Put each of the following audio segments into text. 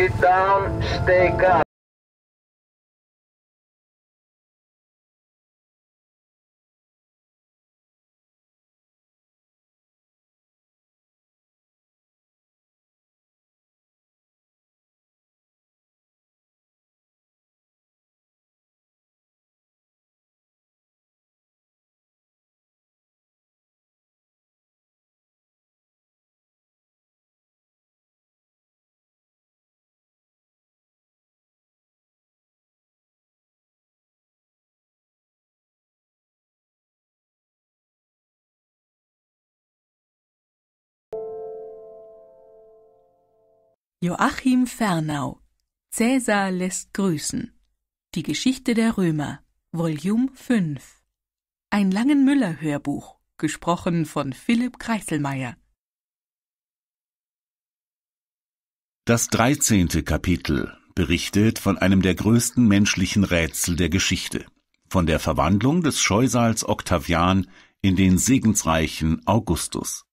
Sit down, stay calm. Joachim Fernau Cäsar lässt grüßen Die Geschichte der Römer Volume 5 Ein Langenmüller Hörbuch gesprochen von Philipp Kreiselmeier Das dreizehnte Kapitel berichtet von einem der größten menschlichen Rätsel der Geschichte, von der Verwandlung des Scheusals Octavian in den segensreichen Augustus.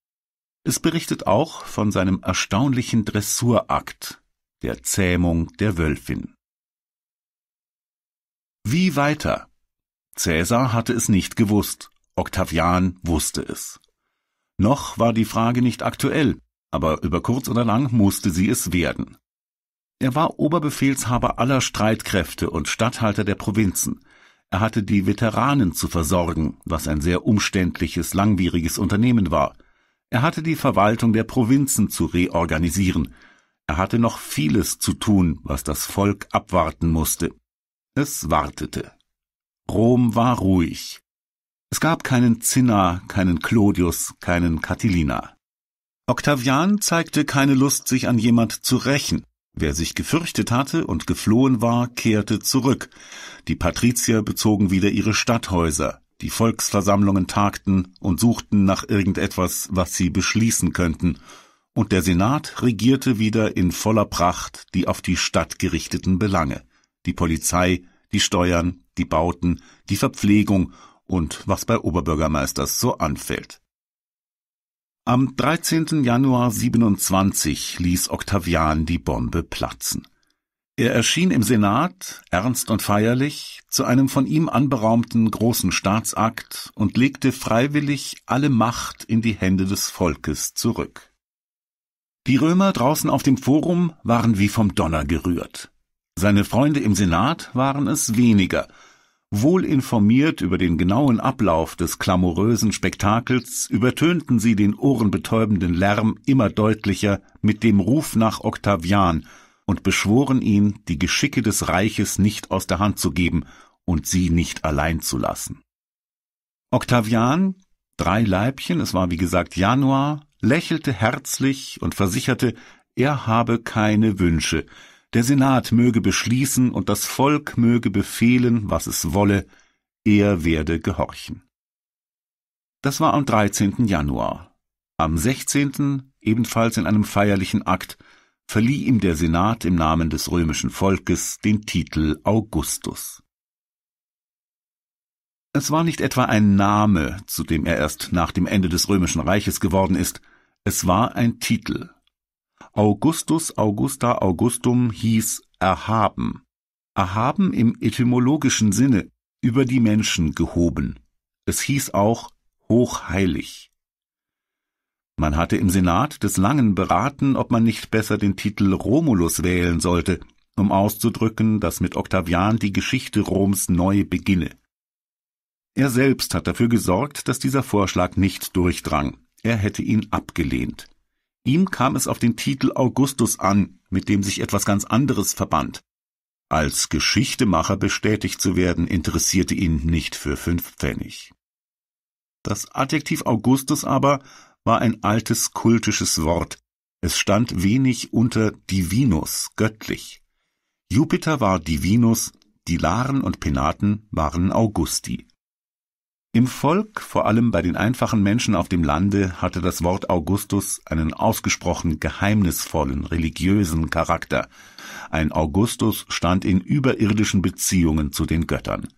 Es berichtet auch von seinem erstaunlichen Dressurakt, der Zähmung der Wölfin. Wie weiter? Cäsar hatte es nicht gewusst, Octavian wusste es. Noch war die Frage nicht aktuell, aber über kurz oder lang musste sie es werden. Er war Oberbefehlshaber aller Streitkräfte und Statthalter der Provinzen. Er hatte die Veteranen zu versorgen, was ein sehr umständliches, langwieriges Unternehmen war – er hatte die Verwaltung der Provinzen zu reorganisieren. Er hatte noch vieles zu tun, was das Volk abwarten musste. Es wartete. Rom war ruhig. Es gab keinen Cinna, keinen Clodius, keinen Catilina. Octavian zeigte keine Lust, sich an jemand zu rächen. Wer sich gefürchtet hatte und geflohen war, kehrte zurück. Die Patrizier bezogen wieder ihre Stadthäuser. Die Volksversammlungen tagten und suchten nach irgendetwas, was sie beschließen könnten, und der Senat regierte wieder in voller Pracht die auf die Stadt gerichteten Belange, die Polizei, die Steuern, die Bauten, die Verpflegung und was bei Oberbürgermeisters so anfällt. Am 13. Januar 27 ließ Octavian die Bombe platzen. Er erschien im Senat, ernst und feierlich, zu einem von ihm anberaumten großen Staatsakt und legte freiwillig alle Macht in die Hände des Volkes zurück. Die Römer draußen auf dem Forum waren wie vom Donner gerührt. Seine Freunde im Senat waren es weniger, Wohl informiert über den genauen Ablauf des klamourösen Spektakels übertönten sie den ohrenbetäubenden Lärm immer deutlicher mit dem Ruf nach Octavian, und beschworen ihn, die Geschicke des Reiches nicht aus der Hand zu geben und sie nicht allein zu lassen. Octavian, drei Leibchen, es war wie gesagt Januar, lächelte herzlich und versicherte, er habe keine Wünsche, der Senat möge beschließen und das Volk möge befehlen, was es wolle, er werde gehorchen. Das war am 13. Januar. Am 16. ebenfalls in einem feierlichen Akt verlieh ihm der Senat im Namen des römischen Volkes den Titel Augustus. Es war nicht etwa ein Name, zu dem er erst nach dem Ende des römischen Reiches geworden ist, es war ein Titel. Augustus Augusta Augustum hieß erhaben, erhaben im etymologischen Sinne über die Menschen gehoben. Es hieß auch hochheilig. Man hatte im Senat des Langen beraten, ob man nicht besser den Titel Romulus wählen sollte, um auszudrücken, dass mit Octavian die Geschichte Roms neu beginne. Er selbst hat dafür gesorgt, dass dieser Vorschlag nicht durchdrang. Er hätte ihn abgelehnt. Ihm kam es auf den Titel Augustus an, mit dem sich etwas ganz anderes verband. Als Geschichtemacher bestätigt zu werden, interessierte ihn nicht für fünf Pfennig. Das Adjektiv Augustus aber war ein altes kultisches Wort. Es stand wenig unter divinus, göttlich. Jupiter war divinus, die Laren und Penaten waren Augusti. Im Volk, vor allem bei den einfachen Menschen auf dem Lande, hatte das Wort Augustus einen ausgesprochen geheimnisvollen, religiösen Charakter. Ein Augustus stand in überirdischen Beziehungen zu den Göttern.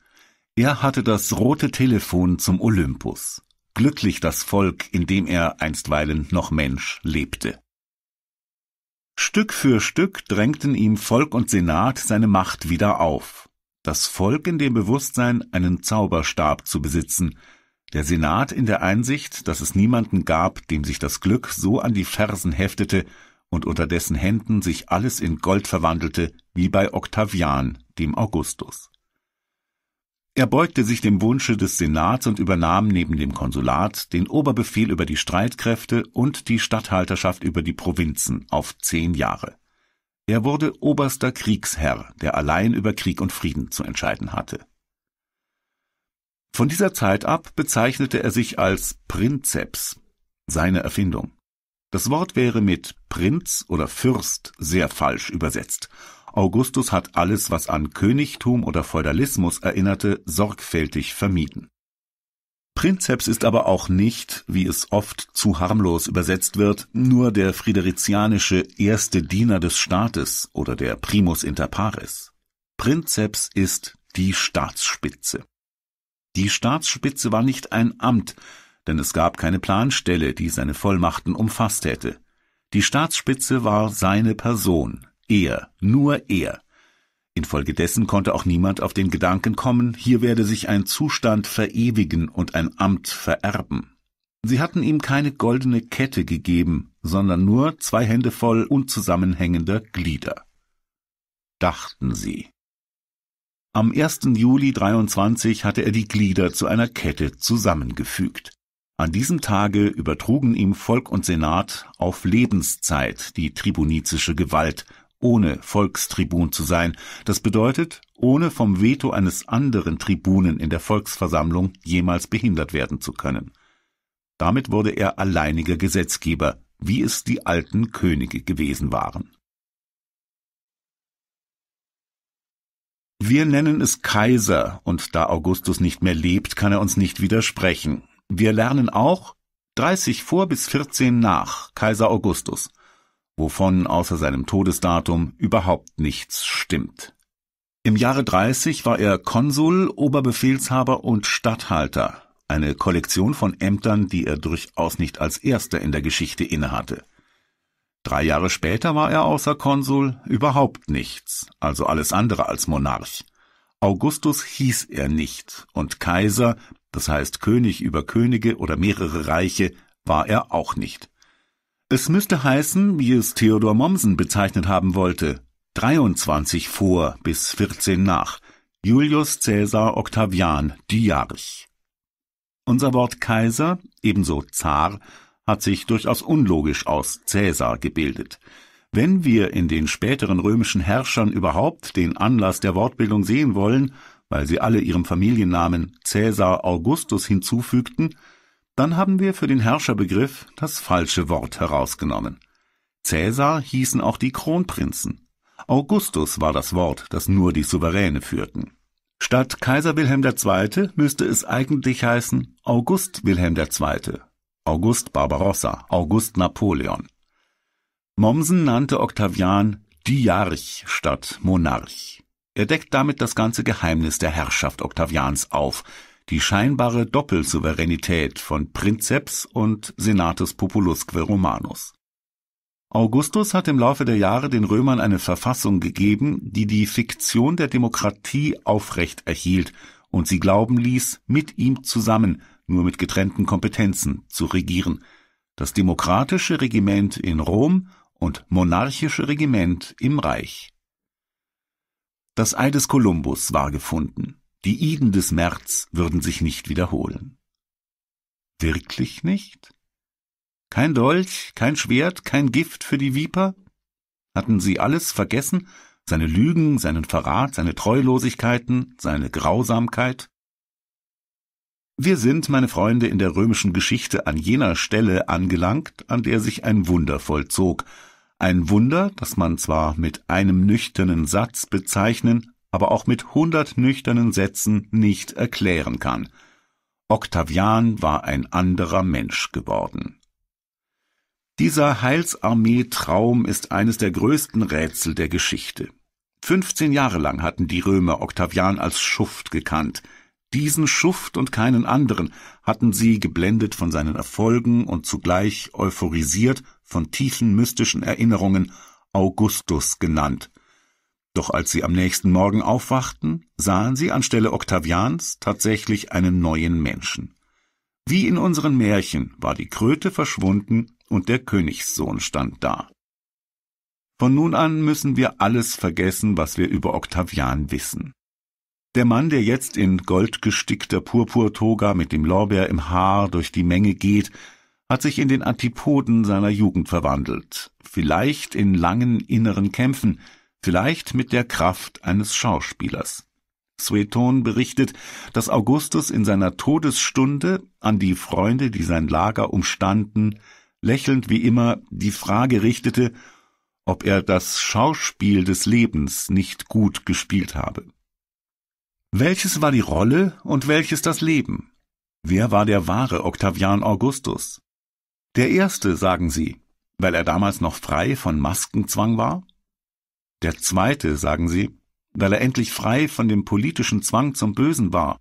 Er hatte das rote Telefon zum Olympus glücklich das Volk, in dem er einstweilen noch Mensch lebte. Stück für Stück drängten ihm Volk und Senat seine Macht wieder auf, das Volk in dem Bewusstsein, einen Zauberstab zu besitzen, der Senat in der Einsicht, dass es niemanden gab, dem sich das Glück so an die Fersen heftete und unter dessen Händen sich alles in Gold verwandelte, wie bei Octavian, dem Augustus. Er beugte sich dem Wunsche des Senats und übernahm neben dem Konsulat den Oberbefehl über die Streitkräfte und die Statthalterschaft über die Provinzen auf zehn Jahre. Er wurde oberster Kriegsherr, der allein über Krieg und Frieden zu entscheiden hatte. Von dieser Zeit ab bezeichnete er sich als Prinzeps, seine Erfindung. Das Wort wäre mit Prinz oder Fürst sehr falsch übersetzt Augustus hat alles, was an Königtum oder Feudalismus erinnerte, sorgfältig vermieden. Prinzeps ist aber auch nicht, wie es oft zu harmlos übersetzt wird, nur der friderizianische erste Diener des Staates oder der Primus inter pares. Prinzeps ist die Staatsspitze. Die Staatsspitze war nicht ein Amt, denn es gab keine Planstelle, die seine Vollmachten umfasst hätte. Die Staatsspitze war seine Person, er, nur er. Infolgedessen konnte auch niemand auf den Gedanken kommen, hier werde sich ein Zustand verewigen und ein Amt vererben. Sie hatten ihm keine goldene Kette gegeben, sondern nur zwei Hände voll unzusammenhängender Glieder. Dachten sie. Am 1. Juli 23 hatte er die Glieder zu einer Kette zusammengefügt. An diesem Tage übertrugen ihm Volk und Senat auf Lebenszeit die tribunizische Gewalt – ohne Volkstribun zu sein. Das bedeutet, ohne vom Veto eines anderen Tribunen in der Volksversammlung jemals behindert werden zu können. Damit wurde er alleiniger Gesetzgeber, wie es die alten Könige gewesen waren. Wir nennen es Kaiser, und da Augustus nicht mehr lebt, kann er uns nicht widersprechen. Wir lernen auch 30 vor bis 14 nach Kaiser Augustus wovon außer seinem Todesdatum überhaupt nichts stimmt. Im Jahre 30 war er Konsul, Oberbefehlshaber und Statthalter, eine Kollektion von Ämtern, die er durchaus nicht als erster in der Geschichte innehatte. Drei Jahre später war er außer Konsul überhaupt nichts, also alles andere als Monarch. Augustus hieß er nicht, und Kaiser, das heißt König über Könige oder mehrere Reiche, war er auch nicht. Es müsste heißen, wie es Theodor Mommsen bezeichnet haben wollte, 23 vor bis 14 nach, Julius Caesar Octavian Diarch. Unser Wort Kaiser, ebenso Zar, hat sich durchaus unlogisch aus Caesar gebildet. Wenn wir in den späteren römischen Herrschern überhaupt den Anlass der Wortbildung sehen wollen, weil sie alle ihrem Familiennamen Caesar Augustus hinzufügten, dann haben wir für den Herrscherbegriff das falsche Wort herausgenommen. Cäsar hießen auch die Kronprinzen. Augustus war das Wort, das nur die Souveräne führten. Statt Kaiser Wilhelm II. müsste es eigentlich heißen August Wilhelm II., August Barbarossa, August Napoleon. Mommsen nannte Octavian Diarch statt Monarch. Er deckt damit das ganze Geheimnis der Herrschaft Octavians auf, die scheinbare Doppelsouveränität von Prinzeps und Senatus Populusque Romanus. Augustus hat im Laufe der Jahre den Römern eine Verfassung gegeben, die die Fiktion der Demokratie aufrecht erhielt und sie glauben ließ, mit ihm zusammen, nur mit getrennten Kompetenzen, zu regieren. Das demokratische Regiment in Rom und monarchische Regiment im Reich. Das Ei des Kolumbus war gefunden. Die Iden des März würden sich nicht wiederholen. Wirklich nicht? Kein Dolch, kein Schwert, kein Gift für die Viper? Hatten sie alles vergessen? Seine Lügen, seinen Verrat, seine Treulosigkeiten, seine Grausamkeit? Wir sind, meine Freunde, in der römischen Geschichte an jener Stelle angelangt, an der sich ein Wunder vollzog. Ein Wunder, das man zwar mit einem nüchternen Satz bezeichnen, aber auch mit hundert nüchternen Sätzen nicht erklären kann. Octavian war ein anderer Mensch geworden. Dieser Heilsarmee-Traum ist eines der größten Rätsel der Geschichte. 15 Jahre lang hatten die Römer Octavian als Schuft gekannt. Diesen Schuft und keinen anderen hatten sie, geblendet von seinen Erfolgen und zugleich euphorisiert von tiefen mystischen Erinnerungen, Augustus genannt doch als sie am nächsten Morgen aufwachten, sahen sie anstelle Octavians tatsächlich einen neuen Menschen. Wie in unseren Märchen war die Kröte verschwunden und der Königssohn stand da. Von nun an müssen wir alles vergessen, was wir über Octavian wissen. Der Mann, der jetzt in goldgestickter Purpurtoga mit dem Lorbeer im Haar durch die Menge geht, hat sich in den Antipoden seiner Jugend verwandelt, vielleicht in langen inneren Kämpfen, vielleicht mit der Kraft eines Schauspielers. Sueton berichtet, dass Augustus in seiner Todesstunde an die Freunde, die sein Lager umstanden, lächelnd wie immer die Frage richtete, ob er das Schauspiel des Lebens nicht gut gespielt habe. Welches war die Rolle und welches das Leben? Wer war der wahre Octavian Augustus? Der erste, sagen sie, weil er damals noch frei von Maskenzwang war, der zweite, sagen sie, weil er endlich frei von dem politischen Zwang zum Bösen war.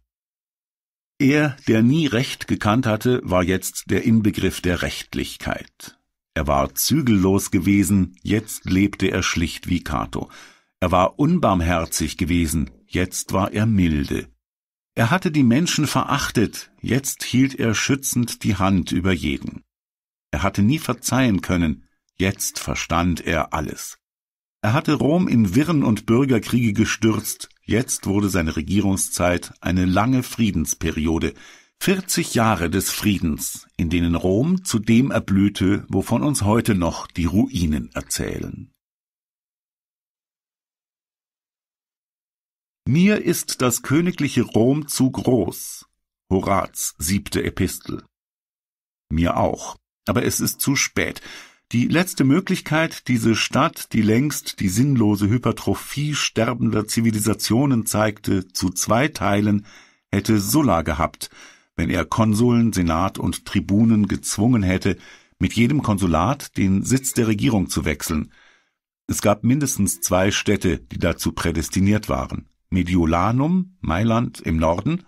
Er, der nie Recht gekannt hatte, war jetzt der Inbegriff der Rechtlichkeit. Er war zügellos gewesen, jetzt lebte er schlicht wie Cato. Er war unbarmherzig gewesen, jetzt war er milde. Er hatte die Menschen verachtet, jetzt hielt er schützend die Hand über jeden. Er hatte nie verzeihen können, jetzt verstand er alles. Er hatte Rom in Wirren und Bürgerkriege gestürzt, jetzt wurde seine Regierungszeit eine lange Friedensperiode, 40 Jahre des Friedens, in denen Rom zu dem erblühte, wovon uns heute noch die Ruinen erzählen. Mir ist das königliche Rom zu groß. Horaz, siebte Epistel. Mir auch, aber es ist zu spät. Die letzte Möglichkeit, diese Stadt, die längst die sinnlose Hypertrophie sterbender Zivilisationen zeigte, zu zwei Teilen, hätte Sulla gehabt, wenn er Konsuln, Senat und Tribunen gezwungen hätte, mit jedem Konsulat den Sitz der Regierung zu wechseln. Es gab mindestens zwei Städte, die dazu prädestiniert waren. Mediolanum, Mailand im Norden,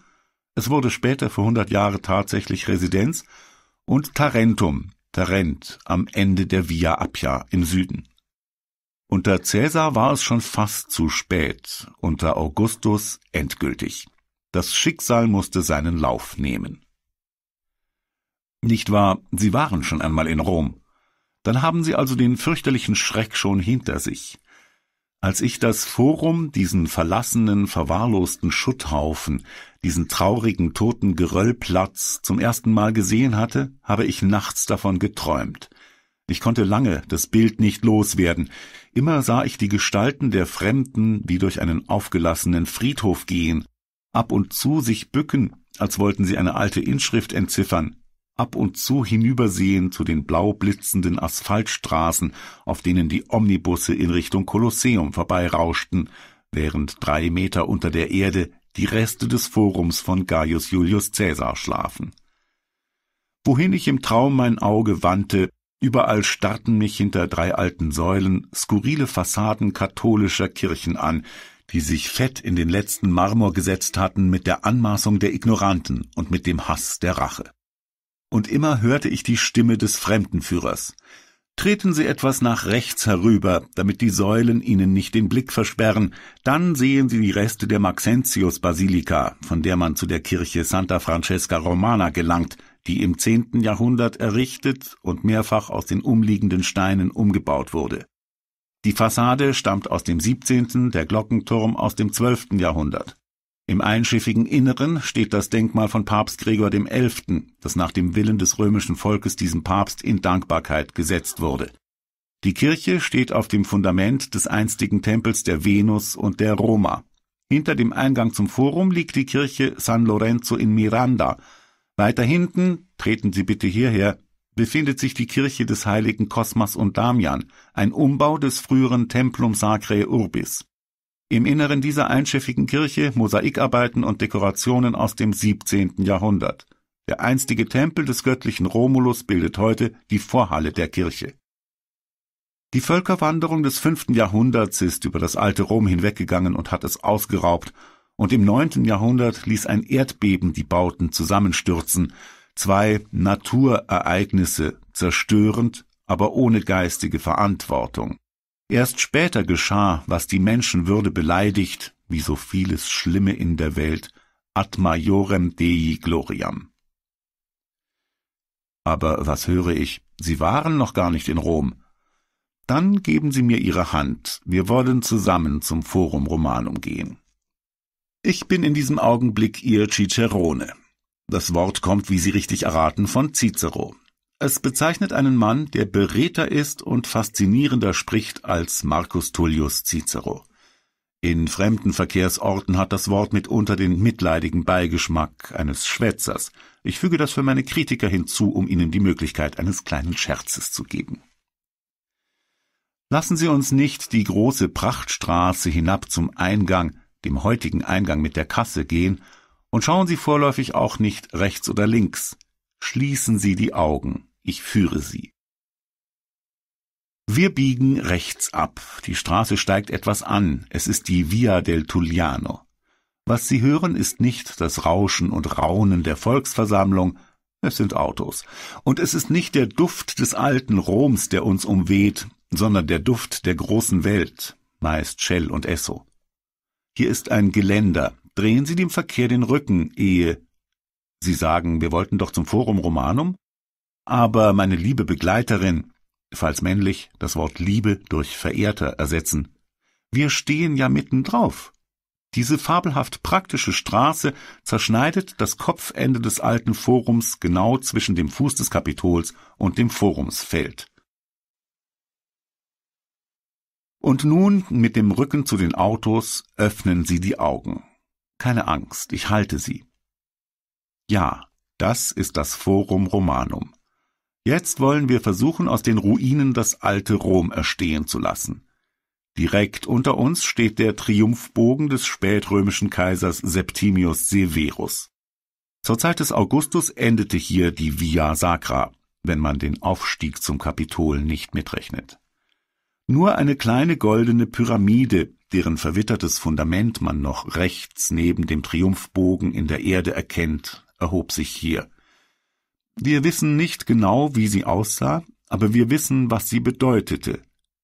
es wurde später für hundert Jahre tatsächlich Residenz, und Tarentum, Tarent am Ende der Via Appia im Süden. Unter Caesar war es schon fast zu spät, unter Augustus endgültig. Das Schicksal musste seinen Lauf nehmen. Nicht wahr, sie waren schon einmal in Rom. Dann haben sie also den fürchterlichen Schreck schon hinter sich. Als ich das Forum, diesen verlassenen, verwahrlosten Schutthaufen, diesen traurigen, toten Geröllplatz zum ersten Mal gesehen hatte, habe ich nachts davon geträumt. Ich konnte lange das Bild nicht loswerden. Immer sah ich die Gestalten der Fremden wie durch einen aufgelassenen Friedhof gehen, ab und zu sich bücken, als wollten sie eine alte Inschrift entziffern ab und zu hinübersehen zu den blau blitzenden Asphaltstraßen, auf denen die Omnibusse in Richtung Kolosseum vorbeirauschten, während drei Meter unter der Erde die Reste des Forums von Gaius Julius Caesar schlafen. Wohin ich im Traum mein Auge wandte, überall starrten mich hinter drei alten Säulen skurrile Fassaden katholischer Kirchen an, die sich fett in den letzten Marmor gesetzt hatten mit der Anmaßung der Ignoranten und mit dem Hass der Rache und immer hörte ich die Stimme des Fremdenführers. Treten Sie etwas nach rechts herüber, damit die Säulen Ihnen nicht den Blick versperren, dann sehen Sie die Reste der Maxentius-Basilika, von der man zu der Kirche Santa Francesca Romana gelangt, die im zehnten Jahrhundert errichtet und mehrfach aus den umliegenden Steinen umgebaut wurde. Die Fassade stammt aus dem 17., der Glockenturm aus dem 12. Jahrhundert. Im einschiffigen Inneren steht das Denkmal von Papst Gregor XI., das nach dem Willen des römischen Volkes diesem Papst in Dankbarkeit gesetzt wurde. Die Kirche steht auf dem Fundament des einstigen Tempels der Venus und der Roma. Hinter dem Eingang zum Forum liegt die Kirche San Lorenzo in Miranda. Weiter hinten, treten Sie bitte hierher, befindet sich die Kirche des heiligen Kosmas und Damian, ein Umbau des früheren Templum Sacrae Urbis. Im Inneren dieser einschiffigen Kirche Mosaikarbeiten und Dekorationen aus dem 17. Jahrhundert. Der einstige Tempel des göttlichen Romulus bildet heute die Vorhalle der Kirche. Die Völkerwanderung des 5. Jahrhunderts ist über das alte Rom hinweggegangen und hat es ausgeraubt, und im 9. Jahrhundert ließ ein Erdbeben die Bauten zusammenstürzen, zwei Naturereignisse, zerstörend, aber ohne geistige Verantwortung. Erst später geschah, was die Menschenwürde beleidigt, wie so vieles Schlimme in der Welt, ad majorem Dei gloriam. Aber was höre ich? Sie waren noch gar nicht in Rom. Dann geben Sie mir Ihre Hand, wir wollen zusammen zum Forum Romanum gehen. Ich bin in diesem Augenblick Ihr Cicerone. Das Wort kommt, wie Sie richtig erraten, von Cicero. Es bezeichnet einen Mann, der beredter ist und faszinierender spricht als Marcus Tullius Cicero. In fremden Verkehrsorten hat das Wort mitunter den mitleidigen Beigeschmack eines Schwätzers. Ich füge das für meine Kritiker hinzu, um ihnen die Möglichkeit eines kleinen Scherzes zu geben. Lassen Sie uns nicht die große Prachtstraße hinab zum Eingang, dem heutigen Eingang mit der Kasse gehen, und schauen Sie vorläufig auch nicht rechts oder links. Schließen Sie die Augen ich führe Sie. Wir biegen rechts ab. Die Straße steigt etwas an. Es ist die Via del Tulliano. Was Sie hören, ist nicht das Rauschen und Raunen der Volksversammlung, es sind Autos. Und es ist nicht der Duft des alten Roms, der uns umweht, sondern der Duft der großen Welt, meist Shell und Esso. Hier ist ein Geländer. Drehen Sie dem Verkehr den Rücken, ehe. Sie sagen, wir wollten doch zum Forum Romanum? Aber meine liebe Begleiterin, falls männlich, das Wort Liebe durch Verehrter ersetzen. Wir stehen ja mitten drauf. Diese fabelhaft praktische Straße zerschneidet das Kopfende des alten Forums genau zwischen dem Fuß des Kapitols und dem Forumsfeld. Und nun mit dem Rücken zu den Autos öffnen Sie die Augen. Keine Angst, ich halte Sie. Ja, das ist das Forum Romanum. Jetzt wollen wir versuchen, aus den Ruinen das alte Rom erstehen zu lassen. Direkt unter uns steht der Triumphbogen des spätrömischen Kaisers Septimius Severus. Zur Zeit des Augustus endete hier die Via Sacra, wenn man den Aufstieg zum Kapitol nicht mitrechnet. Nur eine kleine goldene Pyramide, deren verwittertes Fundament man noch rechts neben dem Triumphbogen in der Erde erkennt, erhob sich hier. Wir wissen nicht genau, wie sie aussah, aber wir wissen, was sie bedeutete.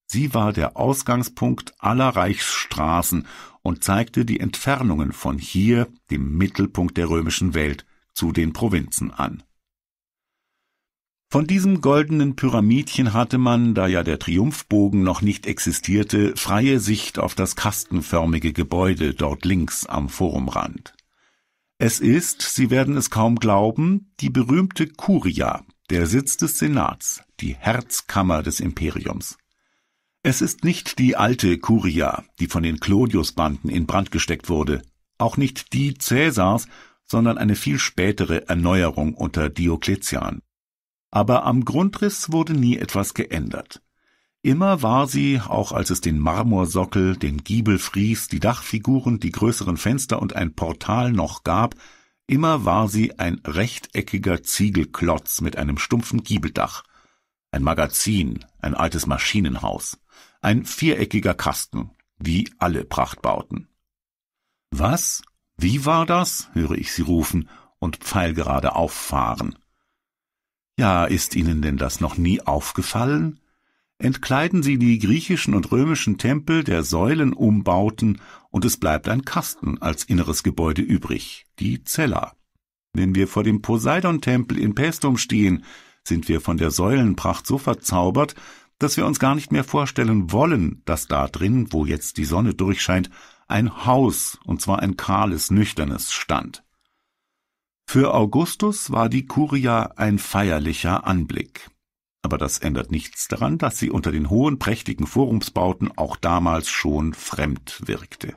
Sie war der Ausgangspunkt aller Reichsstraßen und zeigte die Entfernungen von hier, dem Mittelpunkt der römischen Welt, zu den Provinzen an. Von diesem goldenen Pyramidchen hatte man, da ja der Triumphbogen noch nicht existierte, freie Sicht auf das kastenförmige Gebäude dort links am Forumrand. Es ist, Sie werden es kaum glauben, die berühmte Curia, der Sitz des Senats, die Herzkammer des Imperiums. Es ist nicht die alte Curia, die von den Clodius-Banden in Brand gesteckt wurde, auch nicht die Cäsars, sondern eine viel spätere Erneuerung unter Diokletian. Aber am Grundriss wurde nie etwas geändert. Immer war sie, auch als es den Marmorsockel, den Giebelfries, die Dachfiguren, die größeren Fenster und ein Portal noch gab, immer war sie ein rechteckiger Ziegelklotz mit einem stumpfen Giebeldach, ein Magazin, ein altes Maschinenhaus, ein viereckiger Kasten, wie alle Prachtbauten. Was? Wie war das? höre ich sie rufen und pfeilgerade auffahren. Ja, ist Ihnen denn das noch nie aufgefallen? entkleiden sie die griechischen und römischen Tempel der Säulenumbauten und es bleibt ein Kasten als inneres Gebäude übrig, die Cella. Wenn wir vor dem Poseidon-Tempel in Pestum stehen, sind wir von der Säulenpracht so verzaubert, dass wir uns gar nicht mehr vorstellen wollen, dass da drin, wo jetzt die Sonne durchscheint, ein Haus, und zwar ein kahles, nüchternes, stand. Für Augustus war die Curia ein feierlicher Anblick. Aber das ändert nichts daran, dass sie unter den hohen, prächtigen Forumsbauten auch damals schon fremd wirkte.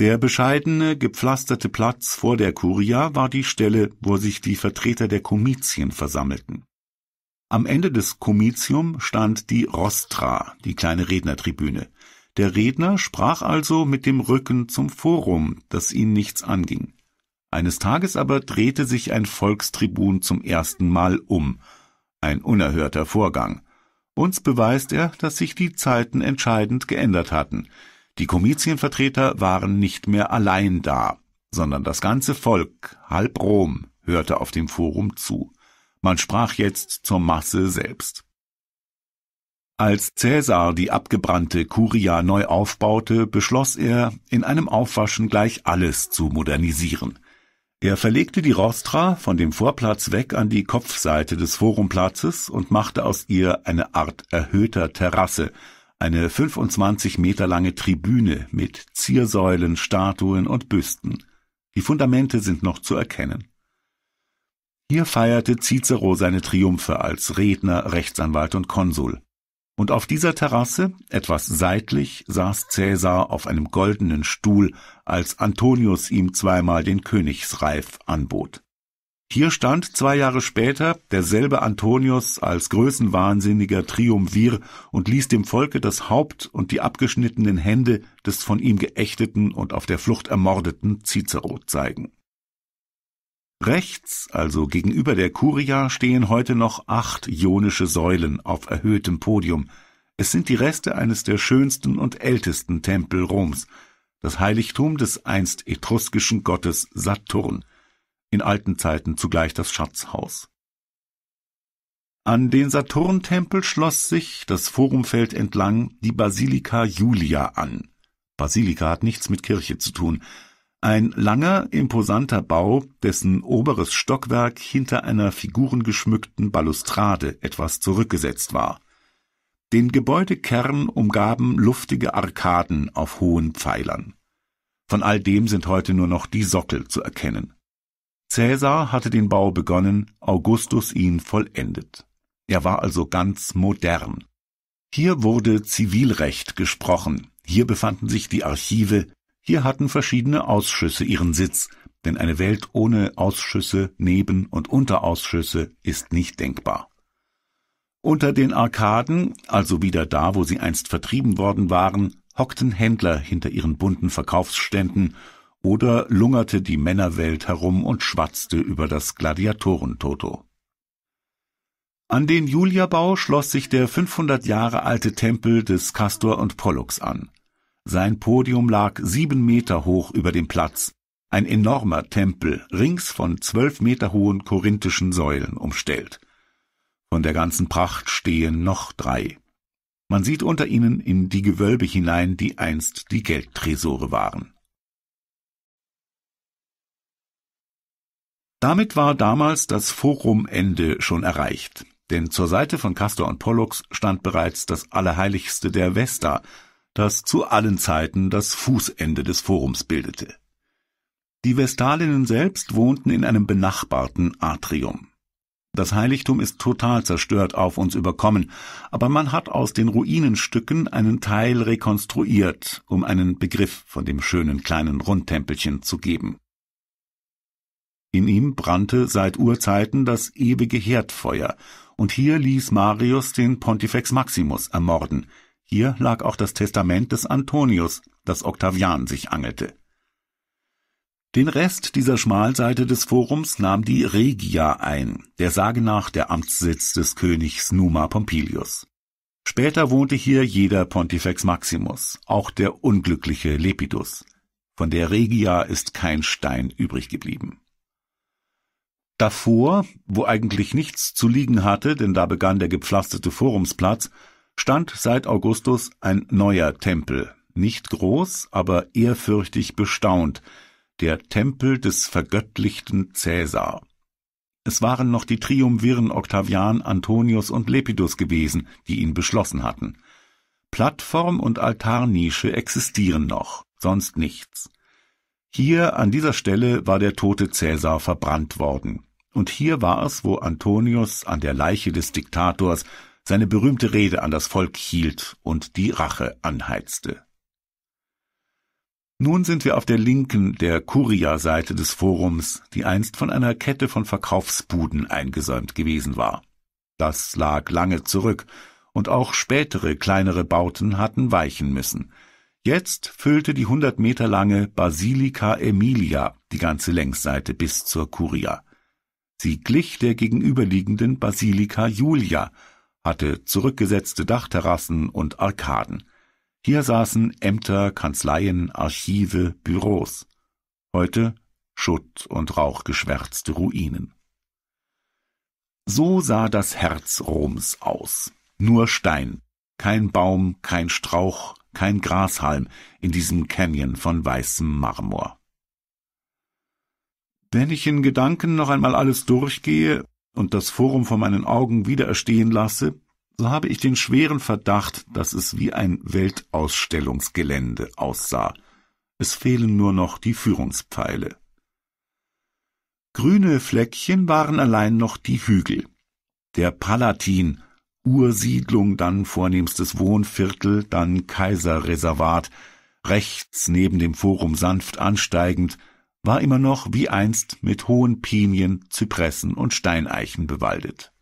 Der bescheidene, gepflasterte Platz vor der Kuria war die Stelle, wo sich die Vertreter der Komizien versammelten. Am Ende des Komitium stand die Rostra, die kleine Rednertribüne. Der Redner sprach also mit dem Rücken zum Forum, das ihn nichts anging. Eines Tages aber drehte sich ein Volkstribun zum ersten Mal um, ein unerhörter Vorgang. Uns beweist er, dass sich die Zeiten entscheidend geändert hatten. Die Komitienvertreter waren nicht mehr allein da, sondern das ganze Volk, halb Rom, hörte auf dem Forum zu. Man sprach jetzt zur Masse selbst. Als Cäsar die abgebrannte Curia neu aufbaute, beschloss er, in einem Aufwaschen gleich alles zu modernisieren. Er verlegte die Rostra von dem Vorplatz weg an die Kopfseite des Forumplatzes und machte aus ihr eine Art erhöhter Terrasse, eine 25 Meter lange Tribüne mit Ziersäulen, Statuen und Büsten. Die Fundamente sind noch zu erkennen. Hier feierte Cicero seine Triumphe als Redner, Rechtsanwalt und Konsul und auf dieser Terrasse, etwas seitlich, saß Cäsar auf einem goldenen Stuhl, als Antonius ihm zweimal den Königsreif anbot. Hier stand zwei Jahre später derselbe Antonius als größenwahnsinniger Triumvir und ließ dem Volke das Haupt und die abgeschnittenen Hände des von ihm geächteten und auf der Flucht ermordeten Cicero zeigen. Rechts, also gegenüber der Kuria, stehen heute noch acht ionische Säulen auf erhöhtem Podium. Es sind die Reste eines der schönsten und ältesten Tempel Roms, das Heiligtum des einst etruskischen Gottes Saturn, in alten Zeiten zugleich das Schatzhaus. An den Saturntempel schloss sich das Forumfeld entlang die Basilika Julia an. Basilika hat nichts mit Kirche zu tun, ein langer, imposanter Bau, dessen oberes Stockwerk hinter einer figurengeschmückten Balustrade etwas zurückgesetzt war. Den Gebäudekern umgaben luftige Arkaden auf hohen Pfeilern. Von all dem sind heute nur noch die Sockel zu erkennen. Cäsar hatte den Bau begonnen, Augustus ihn vollendet. Er war also ganz modern. Hier wurde Zivilrecht gesprochen, hier befanden sich die Archive, hier hatten verschiedene Ausschüsse ihren Sitz, denn eine Welt ohne Ausschüsse, Neben- und Unterausschüsse ist nicht denkbar. Unter den Arkaden, also wieder da, wo sie einst vertrieben worden waren, hockten Händler hinter ihren bunten Verkaufsständen oder lungerte die Männerwelt herum und schwatzte über das Gladiatorentoto. An den Juliabau schloss sich der 500 Jahre alte Tempel des Castor und Pollux an. Sein Podium lag sieben Meter hoch über dem Platz, ein enormer Tempel, rings von zwölf Meter hohen korinthischen Säulen umstellt. Von der ganzen Pracht stehen noch drei. Man sieht unter ihnen in die Gewölbe hinein, die einst die Geldtresore waren. Damit war damals das Forumende schon erreicht, denn zur Seite von Castor und Pollux stand bereits das Allerheiligste der Vesta, das zu allen Zeiten das Fußende des Forums bildete. Die Vestalinnen selbst wohnten in einem benachbarten Atrium. Das Heiligtum ist total zerstört auf uns überkommen, aber man hat aus den Ruinenstücken einen Teil rekonstruiert, um einen Begriff von dem schönen kleinen Rundtempelchen zu geben. In ihm brannte seit Urzeiten das ewige Herdfeuer, und hier ließ Marius den Pontifex Maximus ermorden, hier lag auch das Testament des Antonius, das Octavian sich angelte. Den Rest dieser Schmalseite des Forums nahm die Regia ein, der Sage nach der Amtssitz des Königs Numa Pompilius. Später wohnte hier jeder Pontifex Maximus, auch der unglückliche Lepidus. Von der Regia ist kein Stein übrig geblieben. Davor, wo eigentlich nichts zu liegen hatte, denn da begann der gepflasterte Forumsplatz, stand seit Augustus ein neuer Tempel, nicht groß, aber ehrfürchtig bestaunt, der Tempel des vergöttlichten Cäsar. Es waren noch die Triumviren Octavian, Antonius und Lepidus gewesen, die ihn beschlossen hatten. Plattform und Altarnische existieren noch, sonst nichts. Hier an dieser Stelle war der tote Cäsar verbrannt worden, und hier war es, wo Antonius an der Leiche des Diktators seine berühmte Rede an das Volk hielt und die Rache anheizte. Nun sind wir auf der linken der Kuria-Seite des Forums, die einst von einer Kette von Verkaufsbuden eingesäumt gewesen war. Das lag lange zurück, und auch spätere kleinere Bauten hatten weichen müssen. Jetzt füllte die hundert Meter lange Basilica Emilia die ganze Längsseite bis zur Kuria. Sie glich der gegenüberliegenden Basilica Julia, hatte zurückgesetzte Dachterrassen und Arkaden. Hier saßen Ämter, Kanzleien, Archive, Büros. Heute Schutt und rauchgeschwärzte Ruinen. So sah das Herz Roms aus. Nur Stein, kein Baum, kein Strauch, kein Grashalm in diesem Canyon von weißem Marmor. Wenn ich in Gedanken noch einmal alles durchgehe, und das Forum vor meinen Augen wieder erstehen lasse, so habe ich den schweren Verdacht, dass es wie ein Weltausstellungsgelände aussah. Es fehlen nur noch die Führungspfeile. Grüne Fleckchen waren allein noch die Hügel. Der Palatin, Ursiedlung, dann vornehmstes Wohnviertel, dann Kaiserreservat, rechts neben dem Forum sanft ansteigend, war immer noch wie einst mit hohen Pinien, Zypressen und Steineichen bewaldet.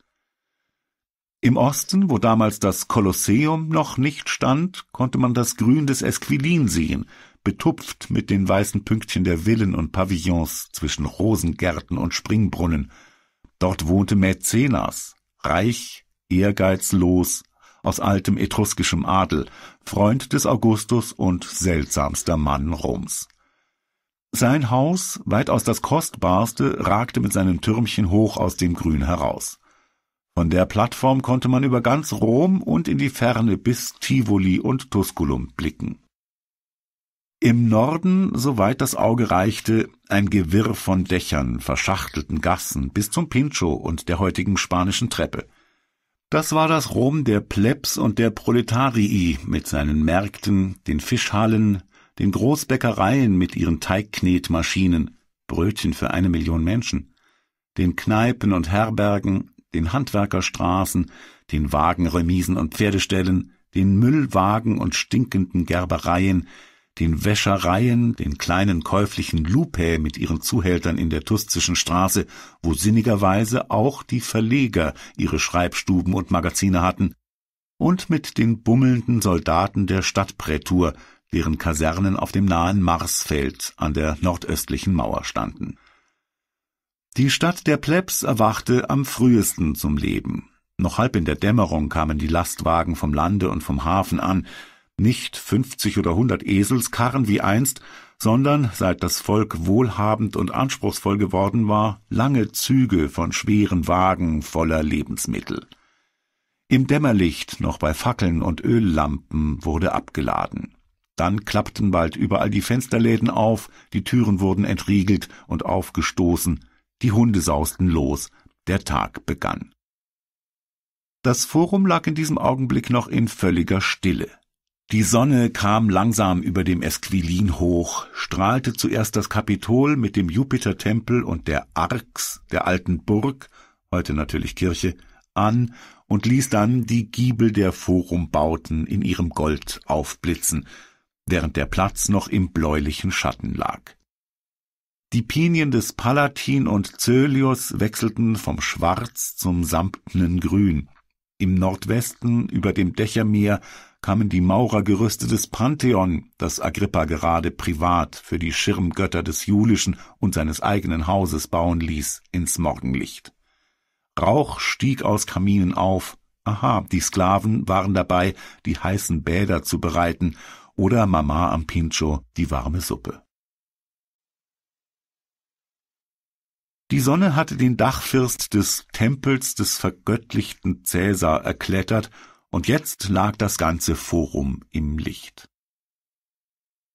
Im Osten, wo damals das Kolosseum noch nicht stand, konnte man das Grün des Esquilin sehen, betupft mit den weißen Pünktchen der Villen und Pavillons zwischen Rosengärten und Springbrunnen. Dort wohnte Mäzenas, reich, ehrgeizlos, aus altem etruskischem Adel, Freund des Augustus und seltsamster Mann Roms. Sein Haus, weitaus das kostbarste, ragte mit seinen Türmchen hoch aus dem Grün heraus. Von der Plattform konnte man über ganz Rom und in die Ferne bis Tivoli und Tusculum blicken. Im Norden, soweit das Auge reichte, ein Gewirr von Dächern, verschachtelten Gassen bis zum Pincho und der heutigen spanischen Treppe. Das war das Rom der Plebs und der Proletarii mit seinen Märkten, den Fischhallen, den Großbäckereien mit ihren Teigknetmaschinen, Brötchen für eine Million Menschen, den Kneipen und Herbergen, den Handwerkerstraßen, den Wagenremisen und Pferdeställen, den Müllwagen und stinkenden Gerbereien, den Wäschereien, den kleinen käuflichen Lupe mit ihren Zuhältern in der Tustischen Straße, wo sinnigerweise auch die Verleger ihre Schreibstuben und Magazine hatten, und mit den bummelnden Soldaten der Stadtprätur, deren Kasernen auf dem nahen Marsfeld an der nordöstlichen Mauer standen. Die Stadt der Plebs erwachte am frühesten zum Leben. Noch halb in der Dämmerung kamen die Lastwagen vom Lande und vom Hafen an, nicht fünfzig oder hundert Eselskarren wie einst, sondern, seit das Volk wohlhabend und anspruchsvoll geworden war, lange Züge von schweren Wagen voller Lebensmittel. Im Dämmerlicht, noch bei Fackeln und Öllampen, wurde abgeladen. Dann klappten bald überall die Fensterläden auf, die Türen wurden entriegelt und aufgestoßen, die Hunde sausten los, der Tag begann. Das Forum lag in diesem Augenblick noch in völliger Stille. Die Sonne kam langsam über dem Esquilin hoch, strahlte zuerst das Kapitol mit dem Jupitertempel und der Arx der alten Burg, heute natürlich Kirche, an und ließ dann die Giebel der Forumbauten in ihrem Gold aufblitzen, während der Platz noch im bläulichen Schatten lag. Die Pinien des Palatin und Zölius wechselten vom Schwarz zum samtnen Grün. Im Nordwesten über dem Dächermeer kamen die Maurergerüste des Pantheon, das Agrippa gerade privat für die Schirmgötter des Julischen und seines eigenen Hauses bauen ließ, ins Morgenlicht. Rauch stieg aus Kaminen auf. Aha, die Sklaven waren dabei, die heißen Bäder zu bereiten, oder Mama am Pincho die warme Suppe. Die Sonne hatte den Dachfirst des Tempels des vergöttlichten Cäsar erklettert, und jetzt lag das ganze Forum im Licht.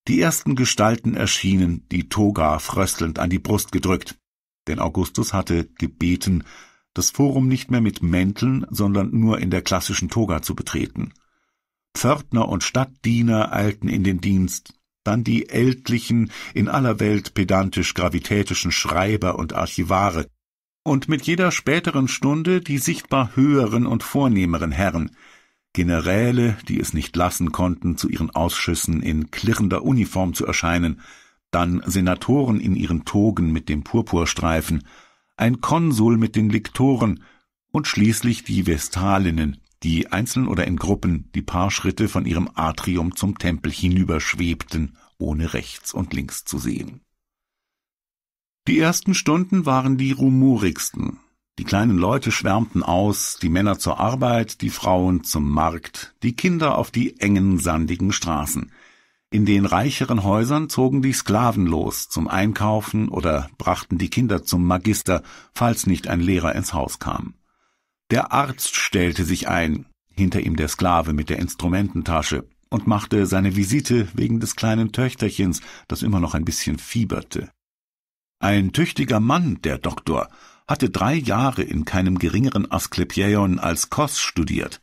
Die ersten Gestalten erschienen, die Toga fröstelnd an die Brust gedrückt, denn Augustus hatte gebeten, das Forum nicht mehr mit Mänteln, sondern nur in der klassischen Toga zu betreten. Pförtner und Stadtdiener eilten in den Dienst, dann die ältlichen, in aller Welt pedantisch gravitätischen Schreiber und Archivare, und mit jeder späteren Stunde die sichtbar höheren und vornehmeren Herren, Generäle, die es nicht lassen konnten, zu ihren Ausschüssen in klirrender Uniform zu erscheinen, dann Senatoren in ihren Togen mit dem Purpurstreifen, ein Konsul mit den Liktoren und schließlich die Vestalinnen, die einzeln oder in Gruppen die paar Schritte von ihrem Atrium zum Tempel hinüberschwebten, ohne rechts und links zu sehen. Die ersten Stunden waren die rumorigsten. Die kleinen Leute schwärmten aus, die Männer zur Arbeit, die Frauen zum Markt, die Kinder auf die engen, sandigen Straßen. In den reicheren Häusern zogen die Sklaven los zum Einkaufen oder brachten die Kinder zum Magister, falls nicht ein Lehrer ins Haus kam. Der Arzt stellte sich ein, hinter ihm der Sklave mit der Instrumententasche, und machte seine Visite wegen des kleinen Töchterchens, das immer noch ein bisschen fieberte. Ein tüchtiger Mann, der Doktor, hatte drei Jahre in keinem geringeren Asklepion als Koss studiert.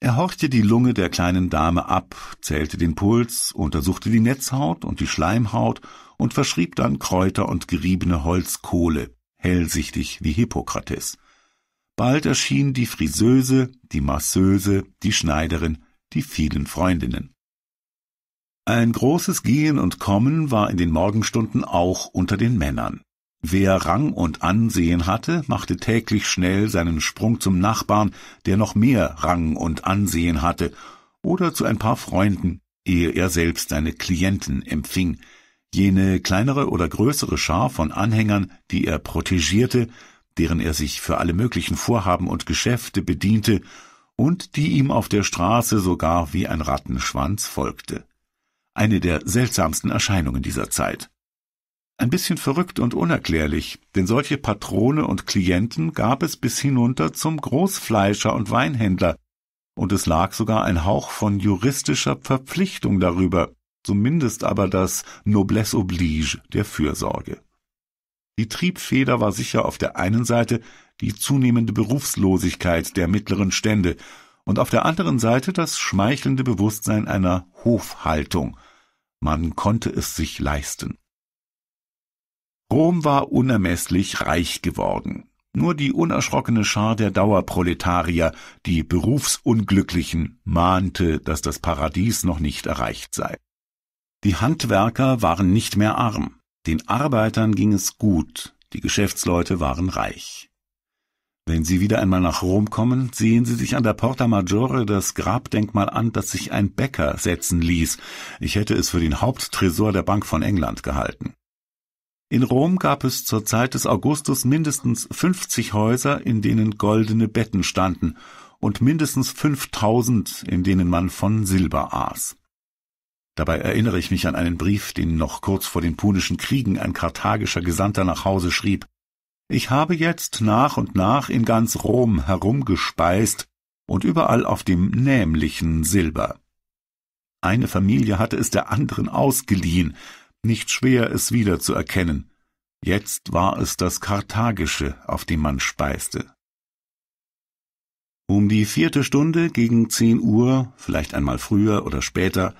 Er horchte die Lunge der kleinen Dame ab, zählte den Puls, untersuchte die Netzhaut und die Schleimhaut und verschrieb dann Kräuter und geriebene Holzkohle, hellsichtig wie Hippokrates. Bald erschien die Friseuse, die Masseuse, die Schneiderin, die vielen Freundinnen. Ein großes Gehen und Kommen war in den Morgenstunden auch unter den Männern. Wer Rang und Ansehen hatte, machte täglich schnell seinen Sprung zum Nachbarn, der noch mehr Rang und Ansehen hatte, oder zu ein paar Freunden, ehe er selbst seine Klienten empfing, jene kleinere oder größere Schar von Anhängern, die er protegierte, deren er sich für alle möglichen Vorhaben und Geschäfte bediente und die ihm auf der Straße sogar wie ein Rattenschwanz folgte. Eine der seltsamsten Erscheinungen dieser Zeit. Ein bisschen verrückt und unerklärlich, denn solche Patrone und Klienten gab es bis hinunter zum Großfleischer und Weinhändler, und es lag sogar ein Hauch von juristischer Verpflichtung darüber, zumindest aber das Noblesse oblige der Fürsorge. Die Triebfeder war sicher auf der einen Seite die zunehmende Berufslosigkeit der mittleren Stände und auf der anderen Seite das schmeichelnde Bewusstsein einer Hofhaltung. Man konnte es sich leisten. Rom war unermesslich reich geworden. Nur die unerschrockene Schar der Dauerproletarier, die Berufsunglücklichen, mahnte, dass das Paradies noch nicht erreicht sei. Die Handwerker waren nicht mehr arm, den Arbeitern ging es gut, die Geschäftsleute waren reich. Wenn Sie wieder einmal nach Rom kommen, sehen Sie sich an der Porta Maggiore das Grabdenkmal an, das sich ein Bäcker setzen ließ. Ich hätte es für den Haupttresor der Bank von England gehalten. In Rom gab es zur Zeit des Augustus mindestens 50 Häuser, in denen goldene Betten standen, und mindestens 5000, in denen man von Silber aß. Dabei erinnere ich mich an einen Brief, den noch kurz vor den Punischen Kriegen ein karthagischer Gesandter nach Hause schrieb. Ich habe jetzt nach und nach in ganz Rom herumgespeist und überall auf dem nämlichen Silber. Eine Familie hatte es der anderen ausgeliehen, nicht schwer es wieder zu erkennen. Jetzt war es das Karthagische, auf dem man speiste. Um die vierte Stunde gegen zehn Uhr, vielleicht einmal früher oder später,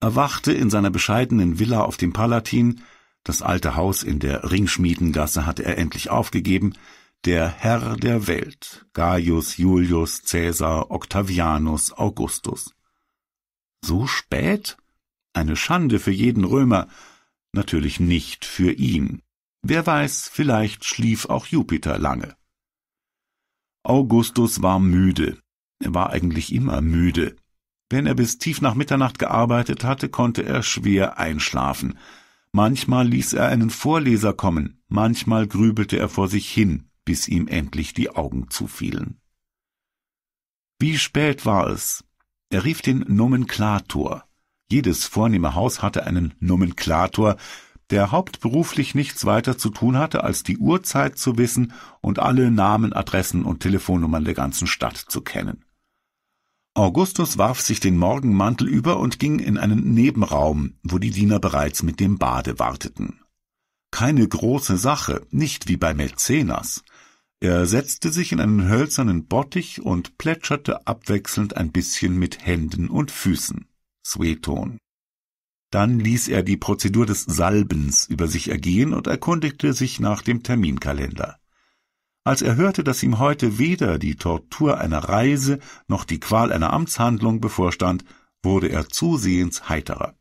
erwachte in seiner bescheidenen Villa auf dem Palatin, das alte Haus in der Ringschmiedengasse hatte er endlich aufgegeben, der Herr der Welt, Gaius, Julius, Caesar, Octavianus, Augustus. So spät? Eine Schande für jeden Römer, natürlich nicht für ihn. Wer weiß, vielleicht schlief auch Jupiter lange. Augustus war müde, er war eigentlich immer müde, wenn er bis tief nach Mitternacht gearbeitet hatte, konnte er schwer einschlafen. Manchmal ließ er einen Vorleser kommen, manchmal grübelte er vor sich hin, bis ihm endlich die Augen zufielen. Wie spät war es? Er rief den Nomenklator. Jedes vornehme Haus hatte einen Nomenklator, der hauptberuflich nichts weiter zu tun hatte, als die Uhrzeit zu wissen und alle Namen, Adressen und Telefonnummern der ganzen Stadt zu kennen. Augustus warf sich den Morgenmantel über und ging in einen Nebenraum, wo die Diener bereits mit dem Bade warteten. Keine große Sache, nicht wie bei Mäzenas. Er setzte sich in einen hölzernen Bottich und plätscherte abwechselnd ein bisschen mit Händen und Füßen. Sueton. Dann ließ er die Prozedur des Salbens über sich ergehen und erkundigte sich nach dem Terminkalender. Als er hörte, dass ihm heute weder die Tortur einer Reise noch die Qual einer Amtshandlung bevorstand, wurde er zusehends heiterer.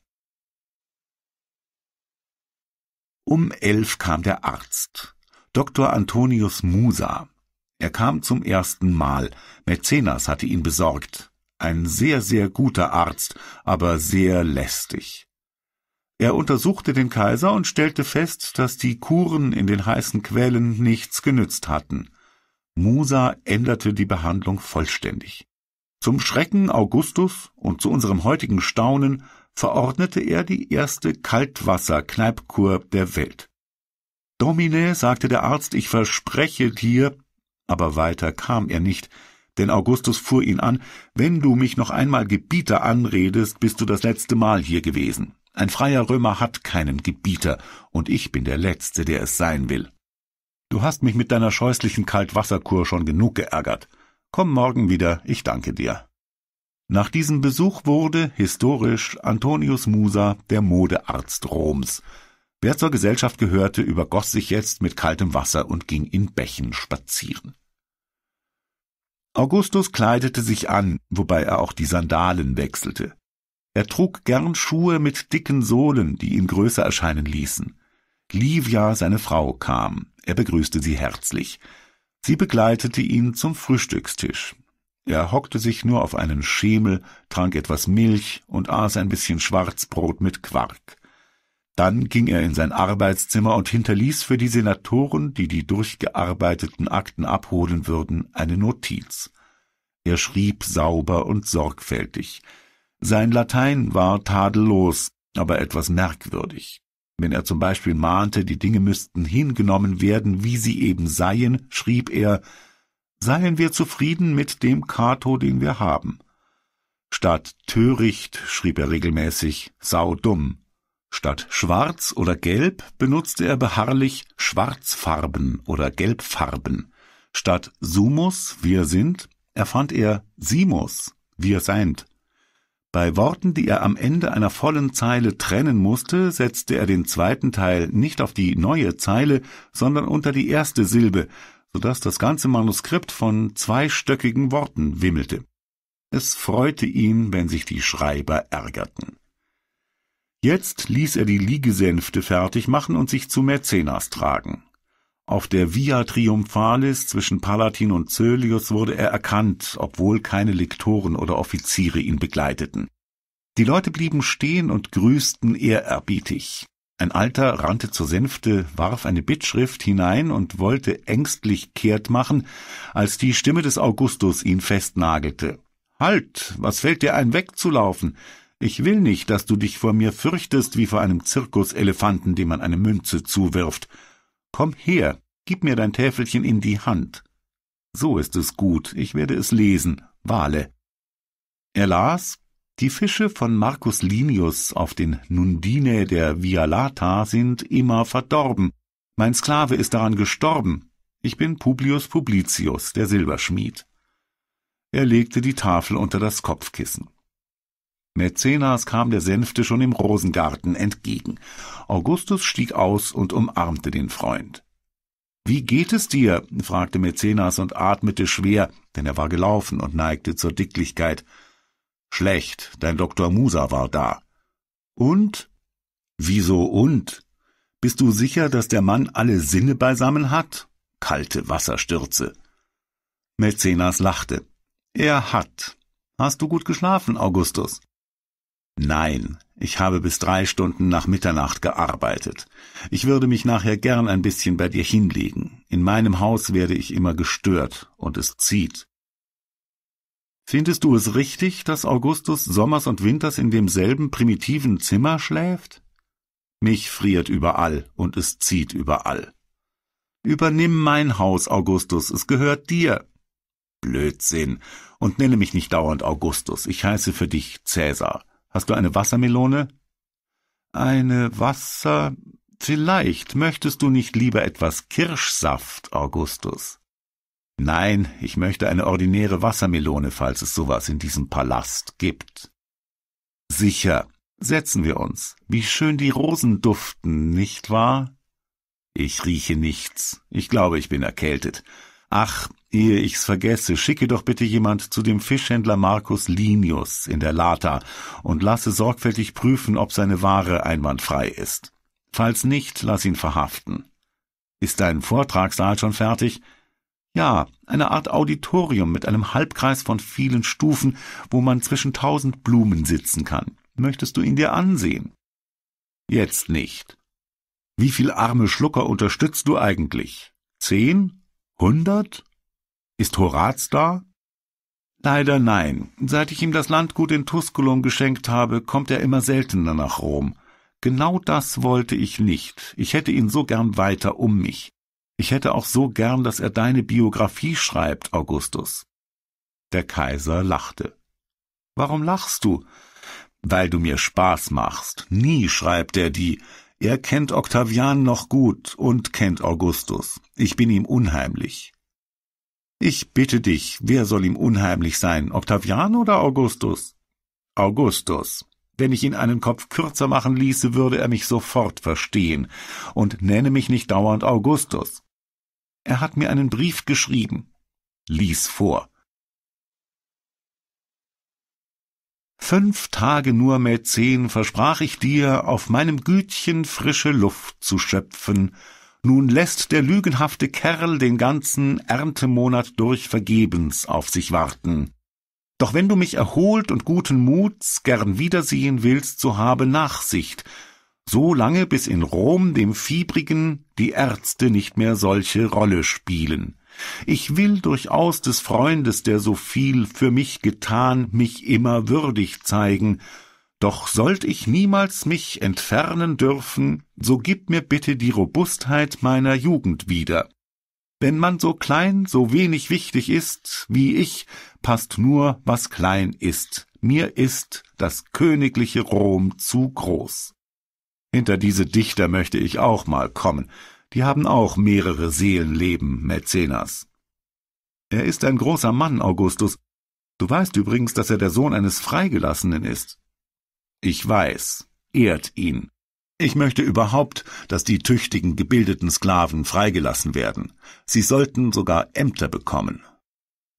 Um elf kam der Arzt, Dr. Antonius Musa. Er kam zum ersten Mal. Mäzenas hatte ihn besorgt. Ein sehr, sehr guter Arzt, aber sehr lästig. Er untersuchte den Kaiser und stellte fest, dass die Kuren in den heißen Quellen nichts genützt hatten. Musa änderte die Behandlung vollständig. Zum Schrecken Augustus und zu unserem heutigen Staunen verordnete er die erste Kaltwasser-Kneipkur der Welt. Domine, sagte der Arzt, ich verspreche dir, aber weiter kam er nicht, denn Augustus fuhr ihn an, wenn du mich noch einmal Gebieter anredest, bist du das letzte Mal hier gewesen. Ein freier Römer hat keinen Gebieter, und ich bin der Letzte, der es sein will. Du hast mich mit deiner scheußlichen Kaltwasserkur schon genug geärgert. Komm morgen wieder, ich danke dir. Nach diesem Besuch wurde, historisch, Antonius Musa der Modearzt Roms. Wer zur Gesellschaft gehörte, übergoss sich jetzt mit kaltem Wasser und ging in Bächen spazieren. Augustus kleidete sich an, wobei er auch die Sandalen wechselte. Er trug gern Schuhe mit dicken Sohlen, die ihn größer erscheinen ließen. Livia, seine Frau, kam. Er begrüßte sie herzlich. Sie begleitete ihn zum Frühstückstisch. Er hockte sich nur auf einen Schemel, trank etwas Milch und aß ein bisschen Schwarzbrot mit Quark. Dann ging er in sein Arbeitszimmer und hinterließ für die Senatoren, die die durchgearbeiteten Akten abholen würden, eine Notiz. Er schrieb sauber und sorgfältig. Sein Latein war tadellos, aber etwas merkwürdig. Wenn er zum Beispiel mahnte, die Dinge müssten hingenommen werden, wie sie eben seien, schrieb er Seien wir zufrieden mit dem Kato, den wir haben. Statt töricht schrieb er regelmäßig saudumm. Statt schwarz oder gelb benutzte er beharrlich schwarzfarben oder gelbfarben. Statt sumus, wir sind, erfand er simus, wir seind. Bei Worten, die er am Ende einer vollen Zeile trennen musste, setzte er den zweiten Teil nicht auf die neue Zeile, sondern unter die erste Silbe, sodass das ganze Manuskript von zweistöckigen Worten wimmelte. Es freute ihn, wenn sich die Schreiber ärgerten. Jetzt ließ er die Liegesänfte fertig machen und sich zu Mäzenas tragen. Auf der Via Triumphalis zwischen Palatin und Cölius wurde er erkannt, obwohl keine Lektoren oder Offiziere ihn begleiteten. Die Leute blieben stehen und grüßten ehrerbietig. Ein Alter rannte zur Sänfte, warf eine Bittschrift hinein und wollte ängstlich kehrt machen, als die Stimme des Augustus ihn festnagelte. Halt, was fällt dir ein, wegzulaufen? Ich will nicht, dass du dich vor mir fürchtest wie vor einem Zirkuselefanten, dem man eine Münze zuwirft. Komm her, gib mir dein Täfelchen in die Hand. So ist es gut, ich werde es lesen, Wale. Er las, die Fische von Marcus Linius auf den Nundine der Via Lata sind immer verdorben. Mein Sklave ist daran gestorben. Ich bin Publius Publicius, der Silberschmied. Er legte die Tafel unter das Kopfkissen. Mäzenas kam der Sänfte schon im Rosengarten entgegen. Augustus stieg aus und umarmte den Freund. Wie geht es dir? fragte Mäzenas und atmete schwer, denn er war gelaufen und neigte zur Dicklichkeit. Schlecht, dein Doktor Musa war da. Und? Wieso und? Bist du sicher, dass der Mann alle Sinne beisammen hat? Kalte Wasserstürze. Mäzenas lachte. Er hat. Hast du gut geschlafen, Augustus? Nein, ich habe bis drei Stunden nach Mitternacht gearbeitet. Ich würde mich nachher gern ein bisschen bei dir hinlegen. In meinem Haus werde ich immer gestört, und es zieht. Findest du es richtig, dass Augustus sommers und winters in demselben primitiven Zimmer schläft? Mich friert überall, und es zieht überall. Übernimm mein Haus, Augustus, es gehört dir. Blödsinn. Und nenne mich nicht dauernd Augustus, ich heiße für dich Cäsar. Hast du eine Wassermelone? Eine Wasser. Vielleicht möchtest du nicht lieber etwas Kirschsaft, Augustus. Nein, ich möchte eine ordinäre Wassermelone, falls es sowas in diesem Palast gibt. Sicher, setzen wir uns. Wie schön die Rosen duften, nicht wahr? Ich rieche nichts. Ich glaube, ich bin erkältet. Ach, ehe ich's vergesse, schicke doch bitte jemand zu dem Fischhändler Markus Linius in der Lata und lasse sorgfältig prüfen, ob seine Ware einwandfrei ist. Falls nicht, lass ihn verhaften. Ist dein Vortragssaal schon fertig? Ja, eine Art Auditorium mit einem Halbkreis von vielen Stufen, wo man zwischen tausend Blumen sitzen kann. Möchtest du ihn dir ansehen? Jetzt nicht. Wie viel arme Schlucker unterstützt du eigentlich? Zehn? Hundert? Ist Horaz da? Leider nein. Seit ich ihm das Landgut in Tusculum geschenkt habe, kommt er immer seltener nach Rom. Genau das wollte ich nicht. Ich hätte ihn so gern weiter um mich. Ich hätte auch so gern, dass er deine Biografie schreibt, Augustus. Der Kaiser lachte. Warum lachst du? Weil du mir Spaß machst. Nie schreibt er die. Er kennt Octavian noch gut und kennt Augustus. Ich bin ihm unheimlich. Ich bitte dich, wer soll ihm unheimlich sein, Octavian oder Augustus? Augustus. Wenn ich ihn einen Kopf kürzer machen ließe, würde er mich sofort verstehen und nenne mich nicht dauernd Augustus. Er hat mir einen Brief geschrieben. Lies vor. Fünf Tage nur, Mäzen, versprach ich dir, auf meinem Gütchen frische Luft zu schöpfen, nun lässt der lügenhafte Kerl den ganzen Erntemonat durch vergebens auf sich warten. Doch wenn du mich erholt und guten Muts gern wiedersehen willst, so habe Nachsicht, so lange bis in Rom dem Fiebrigen die Ärzte nicht mehr solche Rolle spielen. Ich will durchaus des Freundes, der so viel für mich getan, mich immer würdig zeigen, doch sollt ich niemals mich entfernen dürfen, so gib mir bitte die Robustheit meiner Jugend wieder. Wenn man so klein, so wenig wichtig ist, wie ich, passt nur, was klein ist. Mir ist das königliche Rom zu groß. Hinter diese Dichter möchte ich auch mal kommen. Die haben auch mehrere Seelenleben, Mäzenas. Er ist ein großer Mann, Augustus. Du weißt übrigens, dass er der Sohn eines Freigelassenen ist. Ich weiß, ehrt ihn. Ich möchte überhaupt, dass die tüchtigen, gebildeten Sklaven freigelassen werden. Sie sollten sogar Ämter bekommen.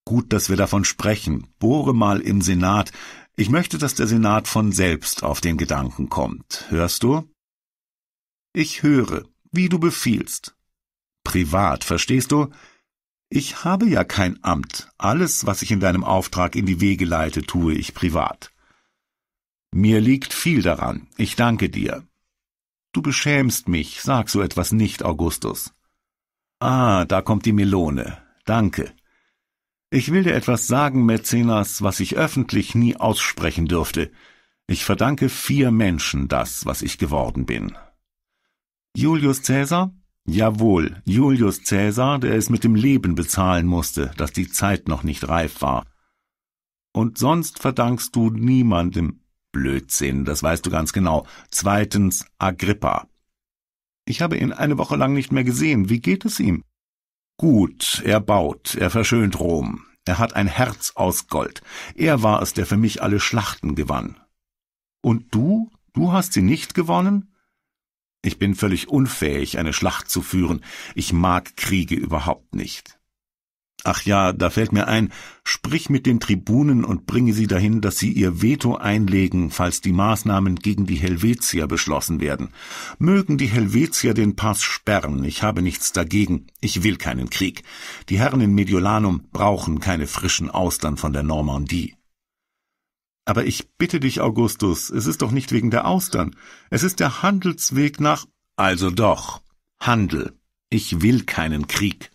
Gut, dass wir davon sprechen. Bohre mal im Senat. Ich möchte, dass der Senat von selbst auf den Gedanken kommt. Hörst du? Ich höre, wie du befiehlst. Privat, verstehst du? Ich habe ja kein Amt. Alles, was ich in deinem Auftrag in die Wege leite, tue ich privat. Mir liegt viel daran, ich danke dir. Du beschämst mich, sag so etwas nicht, Augustus. Ah, da kommt die Melone. Danke. Ich will dir etwas sagen, Mäzenas, was ich öffentlich nie aussprechen dürfte. Ich verdanke vier Menschen das, was ich geworden bin. Julius Cäsar? Jawohl, Julius Cäsar, der es mit dem Leben bezahlen musste, dass die Zeit noch nicht reif war. Und sonst verdankst du niemandem, Blödsinn, das weißt du ganz genau. Zweitens Agrippa. Ich habe ihn eine Woche lang nicht mehr gesehen. Wie geht es ihm? Gut, er baut, er verschönt Rom. Er hat ein Herz aus Gold. Er war es, der für mich alle Schlachten gewann. Und du? Du hast sie nicht gewonnen? Ich bin völlig unfähig, eine Schlacht zu führen. Ich mag Kriege überhaupt nicht. Ach ja, da fällt mir ein, sprich mit den Tribunen und bringe sie dahin, dass sie ihr Veto einlegen, falls die Maßnahmen gegen die Helvetier beschlossen werden. Mögen die Helvetier den Pass sperren, ich habe nichts dagegen, ich will keinen Krieg. Die Herren in Mediolanum brauchen keine frischen Austern von der Normandie. Aber ich bitte dich, Augustus, es ist doch nicht wegen der Austern, es ist der Handelsweg nach. Also doch, Handel. Ich will keinen Krieg.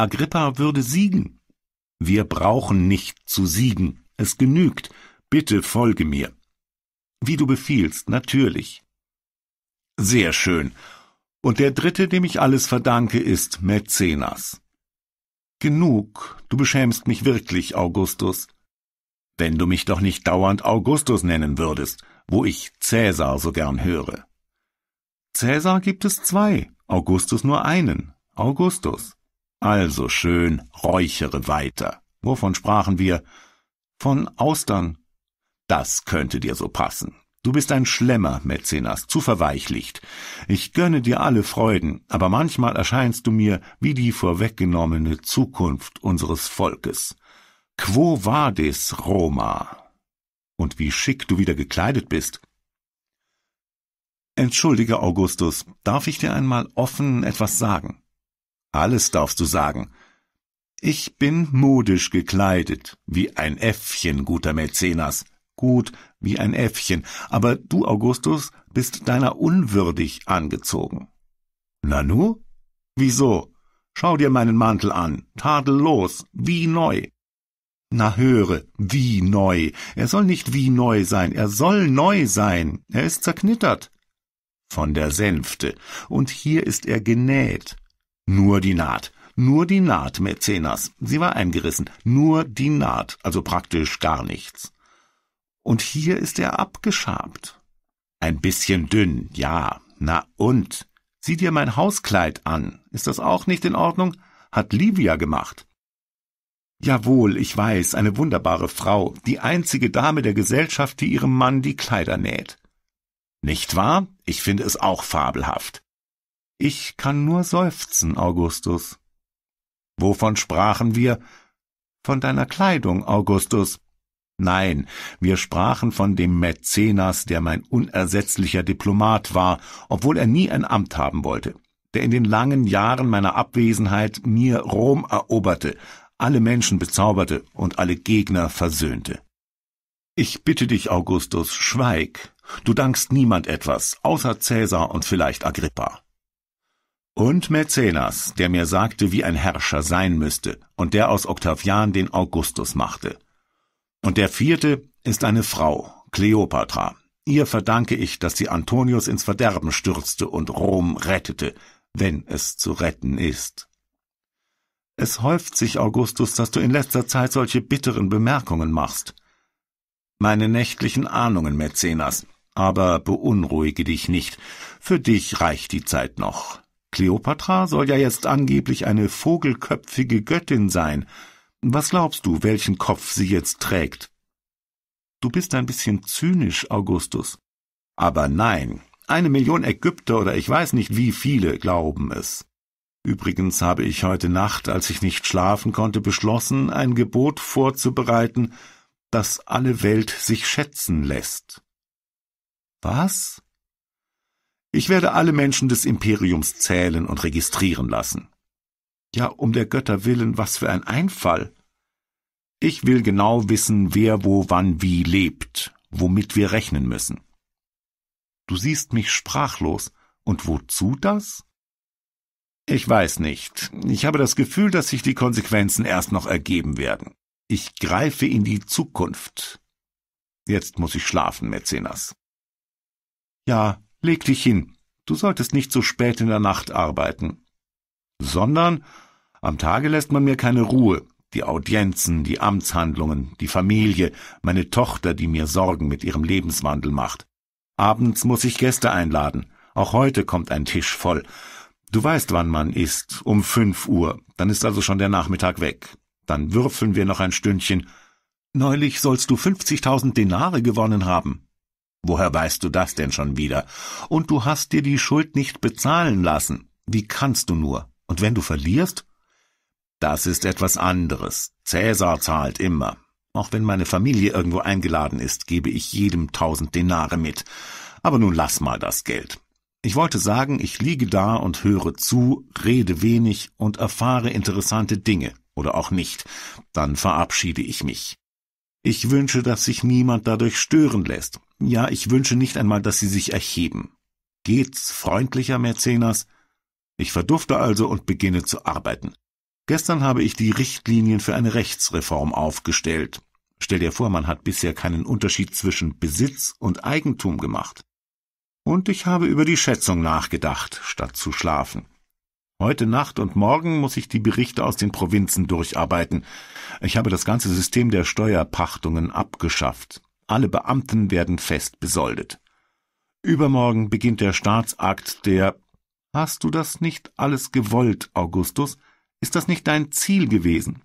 Agrippa würde siegen. Wir brauchen nicht zu siegen, es genügt, bitte folge mir. Wie du befiehlst, natürlich. Sehr schön. Und der dritte, dem ich alles verdanke, ist Mäzenas. Genug, du beschämst mich wirklich, Augustus. Wenn du mich doch nicht dauernd Augustus nennen würdest, wo ich Cäsar so gern höre. Cäsar gibt es zwei, Augustus nur einen, Augustus. Also schön, räuchere weiter. Wovon sprachen wir? Von Austern. Das könnte dir so passen. Du bist ein Schlemmer, Mäzenas, zu verweichlicht. Ich gönne dir alle Freuden, aber manchmal erscheinst du mir wie die vorweggenommene Zukunft unseres Volkes. Quo vadis, Roma? Und wie schick du wieder gekleidet bist. Entschuldige, Augustus, darf ich dir einmal offen etwas sagen? Alles darfst du sagen. Ich bin modisch gekleidet, wie ein Äffchen, guter Mäzenas. Gut, wie ein Äffchen. Aber du, Augustus, bist deiner unwürdig angezogen. Nanu? Wieso? Schau dir meinen Mantel an, tadellos, wie neu. Na höre, wie neu. Er soll nicht wie neu sein, er soll neu sein. Er ist zerknittert. Von der Sänfte. Und hier ist er genäht. Nur die Naht. Nur die Naht, Mäzenas. Sie war eingerissen. Nur die Naht, also praktisch gar nichts. Und hier ist er abgeschabt. Ein bisschen dünn, ja. Na und? Sieh dir mein Hauskleid an. Ist das auch nicht in Ordnung? Hat Livia gemacht. Jawohl, ich weiß, eine wunderbare Frau, die einzige Dame der Gesellschaft, die ihrem Mann die Kleider näht. Nicht wahr? Ich finde es auch fabelhaft. Ich kann nur seufzen, Augustus. Wovon sprachen wir? Von deiner Kleidung, Augustus. Nein, wir sprachen von dem Mäzenas, der mein unersetzlicher Diplomat war, obwohl er nie ein Amt haben wollte, der in den langen Jahren meiner Abwesenheit mir Rom eroberte, alle Menschen bezauberte und alle Gegner versöhnte. Ich bitte dich, Augustus, schweig. Du dankst niemand etwas, außer Cäsar und vielleicht Agrippa. Und Mäzenas, der mir sagte, wie ein Herrscher sein müsste, und der aus Octavian den Augustus machte. Und der vierte ist eine Frau, Kleopatra. Ihr verdanke ich, dass sie Antonius ins Verderben stürzte und Rom rettete, wenn es zu retten ist. Es häuft sich, Augustus, dass du in letzter Zeit solche bitteren Bemerkungen machst. Meine nächtlichen Ahnungen, Mäzenas, aber beunruhige dich nicht, für dich reicht die Zeit noch. Kleopatra soll ja jetzt angeblich eine vogelköpfige Göttin sein. Was glaubst du, welchen Kopf sie jetzt trägt? Du bist ein bisschen zynisch, Augustus. Aber nein, eine Million Ägypter oder ich weiß nicht wie viele glauben es. Übrigens habe ich heute Nacht, als ich nicht schlafen konnte, beschlossen, ein Gebot vorzubereiten, das alle Welt sich schätzen lässt. Was? Ich werde alle Menschen des Imperiums zählen und registrieren lassen. Ja, um der Götter willen, was für ein Einfall. Ich will genau wissen, wer wo wann wie lebt, womit wir rechnen müssen. Du siehst mich sprachlos, und wozu das? Ich weiß nicht. Ich habe das Gefühl, dass sich die Konsequenzen erst noch ergeben werden. Ich greife in die Zukunft. Jetzt muss ich schlafen, Mäzenas. Ja, Leg dich hin, du solltest nicht so spät in der Nacht arbeiten. Sondern am Tage lässt man mir keine Ruhe, die Audienzen, die Amtshandlungen, die Familie, meine Tochter, die mir Sorgen mit ihrem Lebenswandel macht. Abends muss ich Gäste einladen, auch heute kommt ein Tisch voll. Du weißt, wann man isst, um fünf Uhr, dann ist also schon der Nachmittag weg. Dann würfeln wir noch ein Stündchen. Neulich sollst du fünfzigtausend Denare gewonnen haben. Woher weißt du das denn schon wieder? Und du hast dir die Schuld nicht bezahlen lassen. Wie kannst du nur? Und wenn du verlierst? Das ist etwas anderes. Cäsar zahlt immer. Auch wenn meine Familie irgendwo eingeladen ist, gebe ich jedem tausend Denare mit. Aber nun lass mal das Geld. Ich wollte sagen, ich liege da und höre zu, rede wenig und erfahre interessante Dinge oder auch nicht. Dann verabschiede ich mich. Ich wünsche, dass sich niemand dadurch stören lässt. Ja, ich wünsche nicht einmal, dass sie sich erheben. Geht's, freundlicher Mäzenas? Ich verdufte also und beginne zu arbeiten. Gestern habe ich die Richtlinien für eine Rechtsreform aufgestellt. Stell dir vor, man hat bisher keinen Unterschied zwischen Besitz und Eigentum gemacht. Und ich habe über die Schätzung nachgedacht, statt zu schlafen. Heute Nacht und morgen muss ich die Berichte aus den Provinzen durcharbeiten. Ich habe das ganze System der Steuerpachtungen abgeschafft. Alle Beamten werden fest besoldet. Übermorgen beginnt der Staatsakt der Hast du das nicht alles gewollt, Augustus? Ist das nicht dein Ziel gewesen?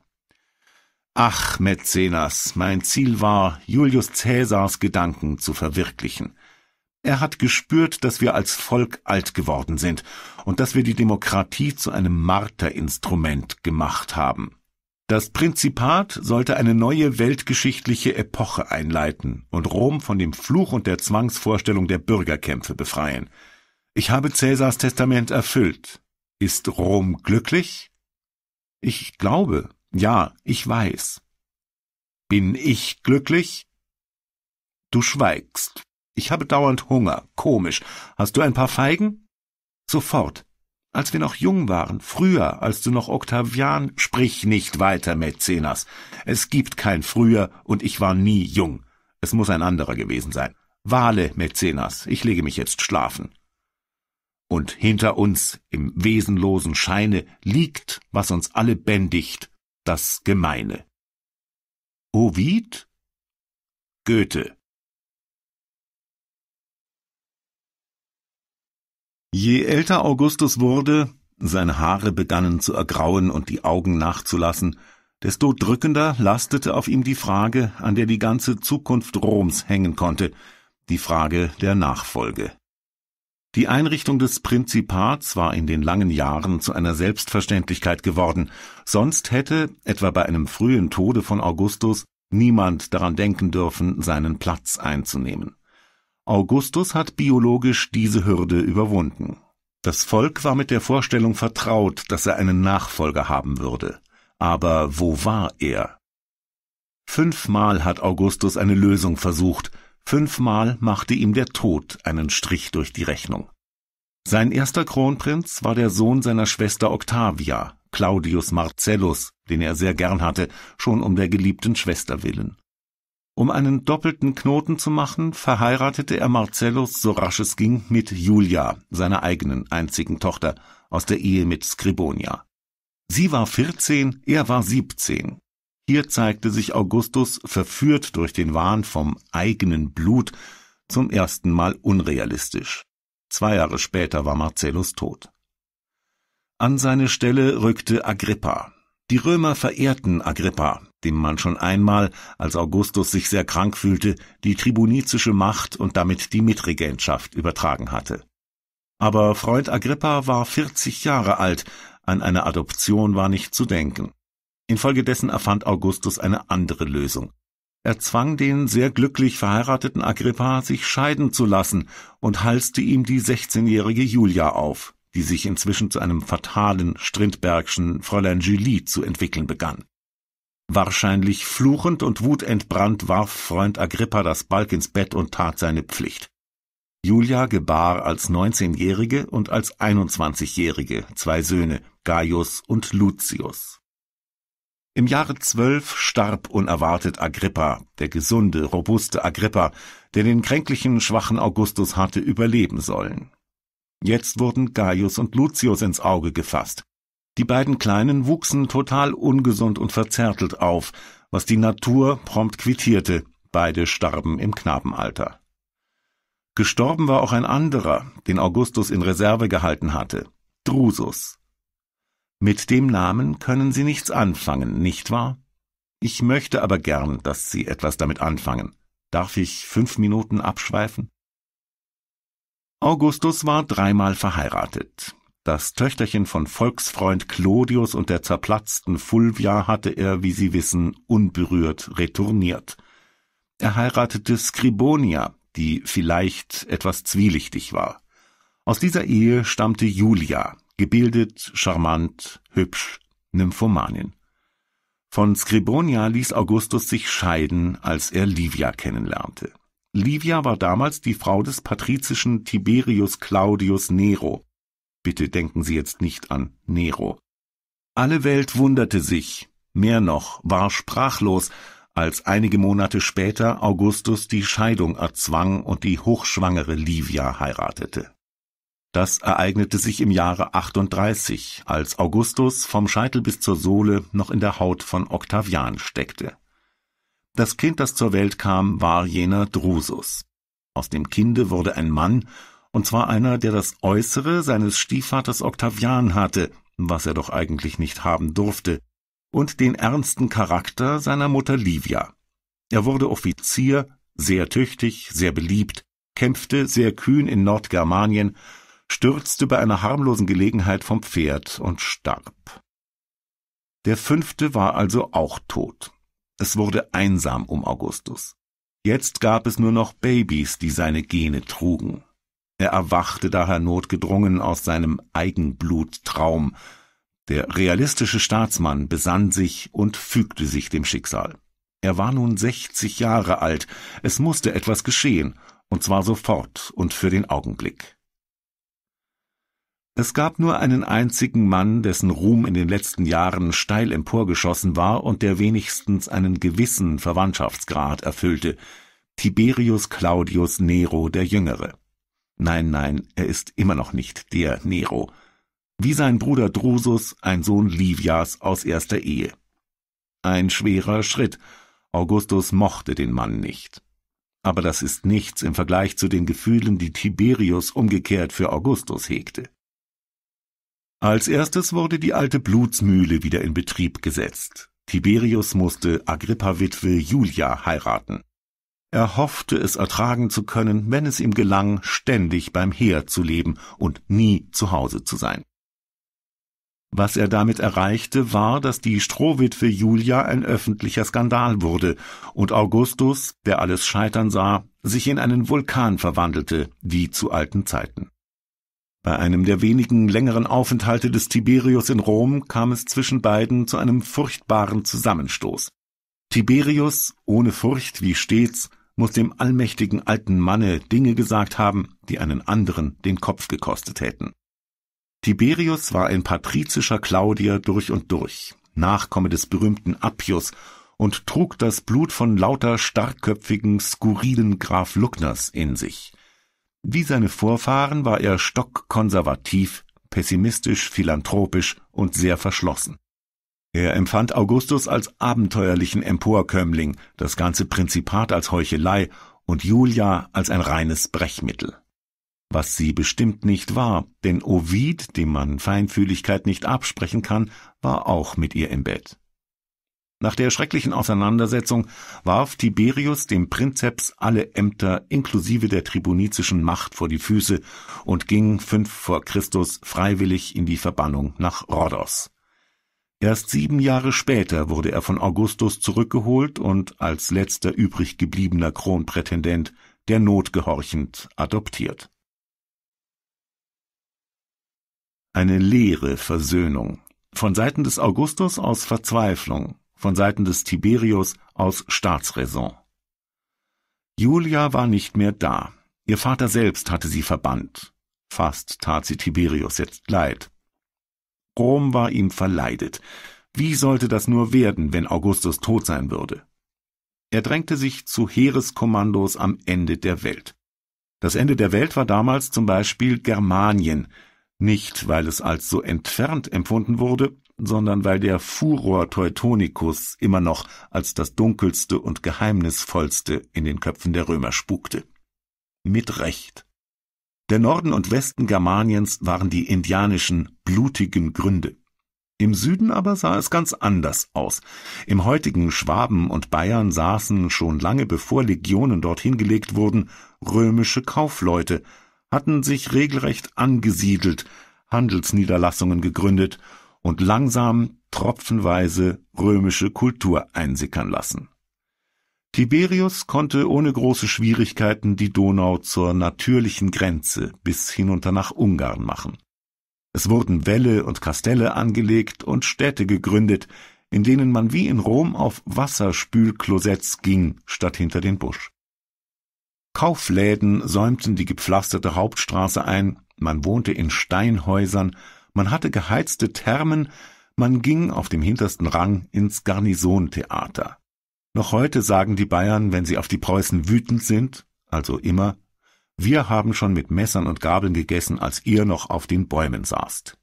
Ach, Mäzenas, mein Ziel war, Julius Cäsars Gedanken zu verwirklichen. Er hat gespürt, dass wir als Volk alt geworden sind und dass wir die Demokratie zu einem Marterinstrument gemacht haben. Das Prinzipat sollte eine neue weltgeschichtliche Epoche einleiten und Rom von dem Fluch und der Zwangsvorstellung der Bürgerkämpfe befreien. Ich habe Cäsars Testament erfüllt. Ist Rom glücklich? Ich glaube, ja, ich weiß. Bin ich glücklich? Du schweigst. Ich habe dauernd Hunger. Komisch. Hast du ein paar Feigen? Sofort. Als wir noch jung waren, früher, als du noch Octavian, sprich nicht weiter, Mäzenas. Es gibt kein früher und ich war nie jung. Es muss ein anderer gewesen sein. Wale, Mäzenas, ich lege mich jetzt schlafen. Und hinter uns, im wesenlosen Scheine, liegt, was uns alle bändigt, das Gemeine. Ovid? Goethe. Je älter Augustus wurde, seine Haare begannen zu ergrauen und die Augen nachzulassen, desto drückender lastete auf ihm die Frage, an der die ganze Zukunft Roms hängen konnte, die Frage der Nachfolge. Die Einrichtung des Prinzipats war in den langen Jahren zu einer Selbstverständlichkeit geworden, sonst hätte, etwa bei einem frühen Tode von Augustus, niemand daran denken dürfen, seinen Platz einzunehmen. Augustus hat biologisch diese Hürde überwunden. Das Volk war mit der Vorstellung vertraut, dass er einen Nachfolger haben würde. Aber wo war er? Fünfmal hat Augustus eine Lösung versucht, fünfmal machte ihm der Tod einen Strich durch die Rechnung. Sein erster Kronprinz war der Sohn seiner Schwester Octavia, Claudius Marcellus, den er sehr gern hatte, schon um der geliebten Schwester willen. Um einen doppelten Knoten zu machen, verheiratete er Marcellus, so rasch es ging, mit Julia, seiner eigenen einzigen Tochter, aus der Ehe mit Scribonia. Sie war vierzehn, er war siebzehn. Hier zeigte sich Augustus, verführt durch den Wahn vom eigenen Blut, zum ersten Mal unrealistisch. Zwei Jahre später war Marcellus tot. An seine Stelle rückte Agrippa. Die Römer verehrten Agrippa, dem man schon einmal, als Augustus sich sehr krank fühlte, die tribunizische Macht und damit die Mitregentschaft übertragen hatte. Aber Freund Agrippa war 40 Jahre alt, an eine Adoption war nicht zu denken. Infolgedessen erfand Augustus eine andere Lösung. Er zwang den sehr glücklich verheirateten Agrippa, sich scheiden zu lassen und halste ihm die 16-jährige Julia auf, die sich inzwischen zu einem fatalen Strindbergschen Fräulein Julie zu entwickeln begann. Wahrscheinlich fluchend und wutentbrannt warf Freund Agrippa das Balk ins Bett und tat seine Pflicht. Julia gebar als 19-Jährige und als 21-Jährige zwei Söhne, Gaius und Lucius. Im Jahre zwölf starb unerwartet Agrippa, der gesunde, robuste Agrippa, der den kränklichen, schwachen Augustus hatte überleben sollen. Jetzt wurden Gaius und Lucius ins Auge gefasst. Die beiden Kleinen wuchsen total ungesund und verzärtelt auf, was die Natur prompt quittierte. Beide starben im Knabenalter. Gestorben war auch ein anderer, den Augustus in Reserve gehalten hatte, Drusus. Mit dem Namen können Sie nichts anfangen, nicht wahr? Ich möchte aber gern, dass Sie etwas damit anfangen. Darf ich fünf Minuten abschweifen? Augustus war dreimal verheiratet. Das Töchterchen von Volksfreund Clodius und der zerplatzten Fulvia hatte er, wie Sie wissen, unberührt retourniert. Er heiratete Scribonia, die vielleicht etwas zwielichtig war. Aus dieser Ehe stammte Julia, gebildet, charmant, hübsch, Nymphomanin. Von Scribonia ließ Augustus sich scheiden, als er Livia kennenlernte. Livia war damals die Frau des patrizischen Tiberius Claudius Nero, Bitte denken Sie jetzt nicht an Nero. Alle Welt wunderte sich, mehr noch, war sprachlos, als einige Monate später Augustus die Scheidung erzwang und die hochschwangere Livia heiratete. Das ereignete sich im Jahre 38, als Augustus vom Scheitel bis zur Sohle noch in der Haut von Octavian steckte. Das Kind, das zur Welt kam, war jener Drusus. Aus dem Kinde wurde ein Mann, und zwar einer, der das Äußere seines Stiefvaters Octavian hatte, was er doch eigentlich nicht haben durfte, und den ernsten Charakter seiner Mutter Livia. Er wurde Offizier, sehr tüchtig, sehr beliebt, kämpfte sehr kühn in Nordgermanien, stürzte bei einer harmlosen Gelegenheit vom Pferd und starb. Der fünfte war also auch tot. Es wurde einsam um Augustus. Jetzt gab es nur noch Babys, die seine Gene trugen. Er erwachte daher notgedrungen aus seinem Eigenbluttraum. Der realistische Staatsmann besann sich und fügte sich dem Schicksal. Er war nun sechzig Jahre alt. Es musste etwas geschehen, und zwar sofort und für den Augenblick. Es gab nur einen einzigen Mann, dessen Ruhm in den letzten Jahren steil emporgeschossen war und der wenigstens einen gewissen Verwandtschaftsgrad erfüllte, Tiberius Claudius Nero der Jüngere. Nein, nein, er ist immer noch nicht der Nero. Wie sein Bruder Drusus, ein Sohn Livias aus erster Ehe. Ein schwerer Schritt. Augustus mochte den Mann nicht. Aber das ist nichts im Vergleich zu den Gefühlen, die Tiberius umgekehrt für Augustus hegte. Als erstes wurde die alte Blutsmühle wieder in Betrieb gesetzt. Tiberius musste Agrippa-Witwe Julia heiraten. Er hoffte es ertragen zu können, wenn es ihm gelang, ständig beim Heer zu leben und nie zu Hause zu sein. Was er damit erreichte, war, dass die Strohwitwe Julia ein öffentlicher Skandal wurde und Augustus, der alles scheitern sah, sich in einen Vulkan verwandelte, wie zu alten Zeiten. Bei einem der wenigen längeren Aufenthalte des Tiberius in Rom kam es zwischen beiden zu einem furchtbaren Zusammenstoß. Tiberius, ohne Furcht wie stets, muss dem allmächtigen alten Manne Dinge gesagt haben, die einen anderen den Kopf gekostet hätten. Tiberius war ein patrizischer Claudier durch und durch, Nachkomme des berühmten Appius, und trug das Blut von lauter starkköpfigen, skurrilen Graf Luckners in sich. Wie seine Vorfahren war er stockkonservativ, pessimistisch, philanthropisch und sehr verschlossen. Er empfand Augustus als abenteuerlichen Emporkömmling, das ganze Prinzipat als Heuchelei und Julia als ein reines Brechmittel. Was sie bestimmt nicht war, denn Ovid, dem man Feinfühligkeit nicht absprechen kann, war auch mit ihr im Bett. Nach der schrecklichen Auseinandersetzung warf Tiberius dem Prinzeps alle Ämter inklusive der tribunizischen Macht vor die Füße und ging fünf vor Christus freiwillig in die Verbannung nach Rhodos. Erst sieben Jahre später wurde er von Augustus zurückgeholt und als letzter übrig gebliebener Kronprätendent der Not gehorchend adoptiert. Eine leere Versöhnung. Von Seiten des Augustus aus Verzweiflung, von Seiten des Tiberius aus Staatsräson. Julia war nicht mehr da. Ihr Vater selbst hatte sie verbannt. Fast tat sie Tiberius jetzt leid. Rom war ihm verleidet. Wie sollte das nur werden, wenn Augustus tot sein würde? Er drängte sich zu Heereskommandos am Ende der Welt. Das Ende der Welt war damals zum Beispiel Germanien, nicht weil es als so entfernt empfunden wurde, sondern weil der Furor Teutonicus immer noch als das dunkelste und geheimnisvollste in den Köpfen der Römer spukte. Mit Recht. Der Norden und Westen Germaniens waren die indianischen, blutigen Gründe. Im Süden aber sah es ganz anders aus. Im heutigen Schwaben und Bayern saßen schon lange bevor Legionen dorthin gelegt wurden, römische Kaufleute, hatten sich regelrecht angesiedelt, Handelsniederlassungen gegründet und langsam tropfenweise römische Kultur einsickern lassen. Tiberius konnte ohne große Schwierigkeiten die Donau zur natürlichen Grenze bis hinunter nach Ungarn machen. Es wurden Wälle und Kastelle angelegt und Städte gegründet, in denen man wie in Rom auf Wasserspülklosetts ging, statt hinter den Busch. Kaufläden säumten die gepflasterte Hauptstraße ein, man wohnte in Steinhäusern, man hatte geheizte Thermen, man ging auf dem hintersten Rang ins Garnisontheater. Noch heute sagen die Bayern, wenn sie auf die Preußen wütend sind, also immer, wir haben schon mit Messern und Gabeln gegessen, als ihr noch auf den Bäumen saßt.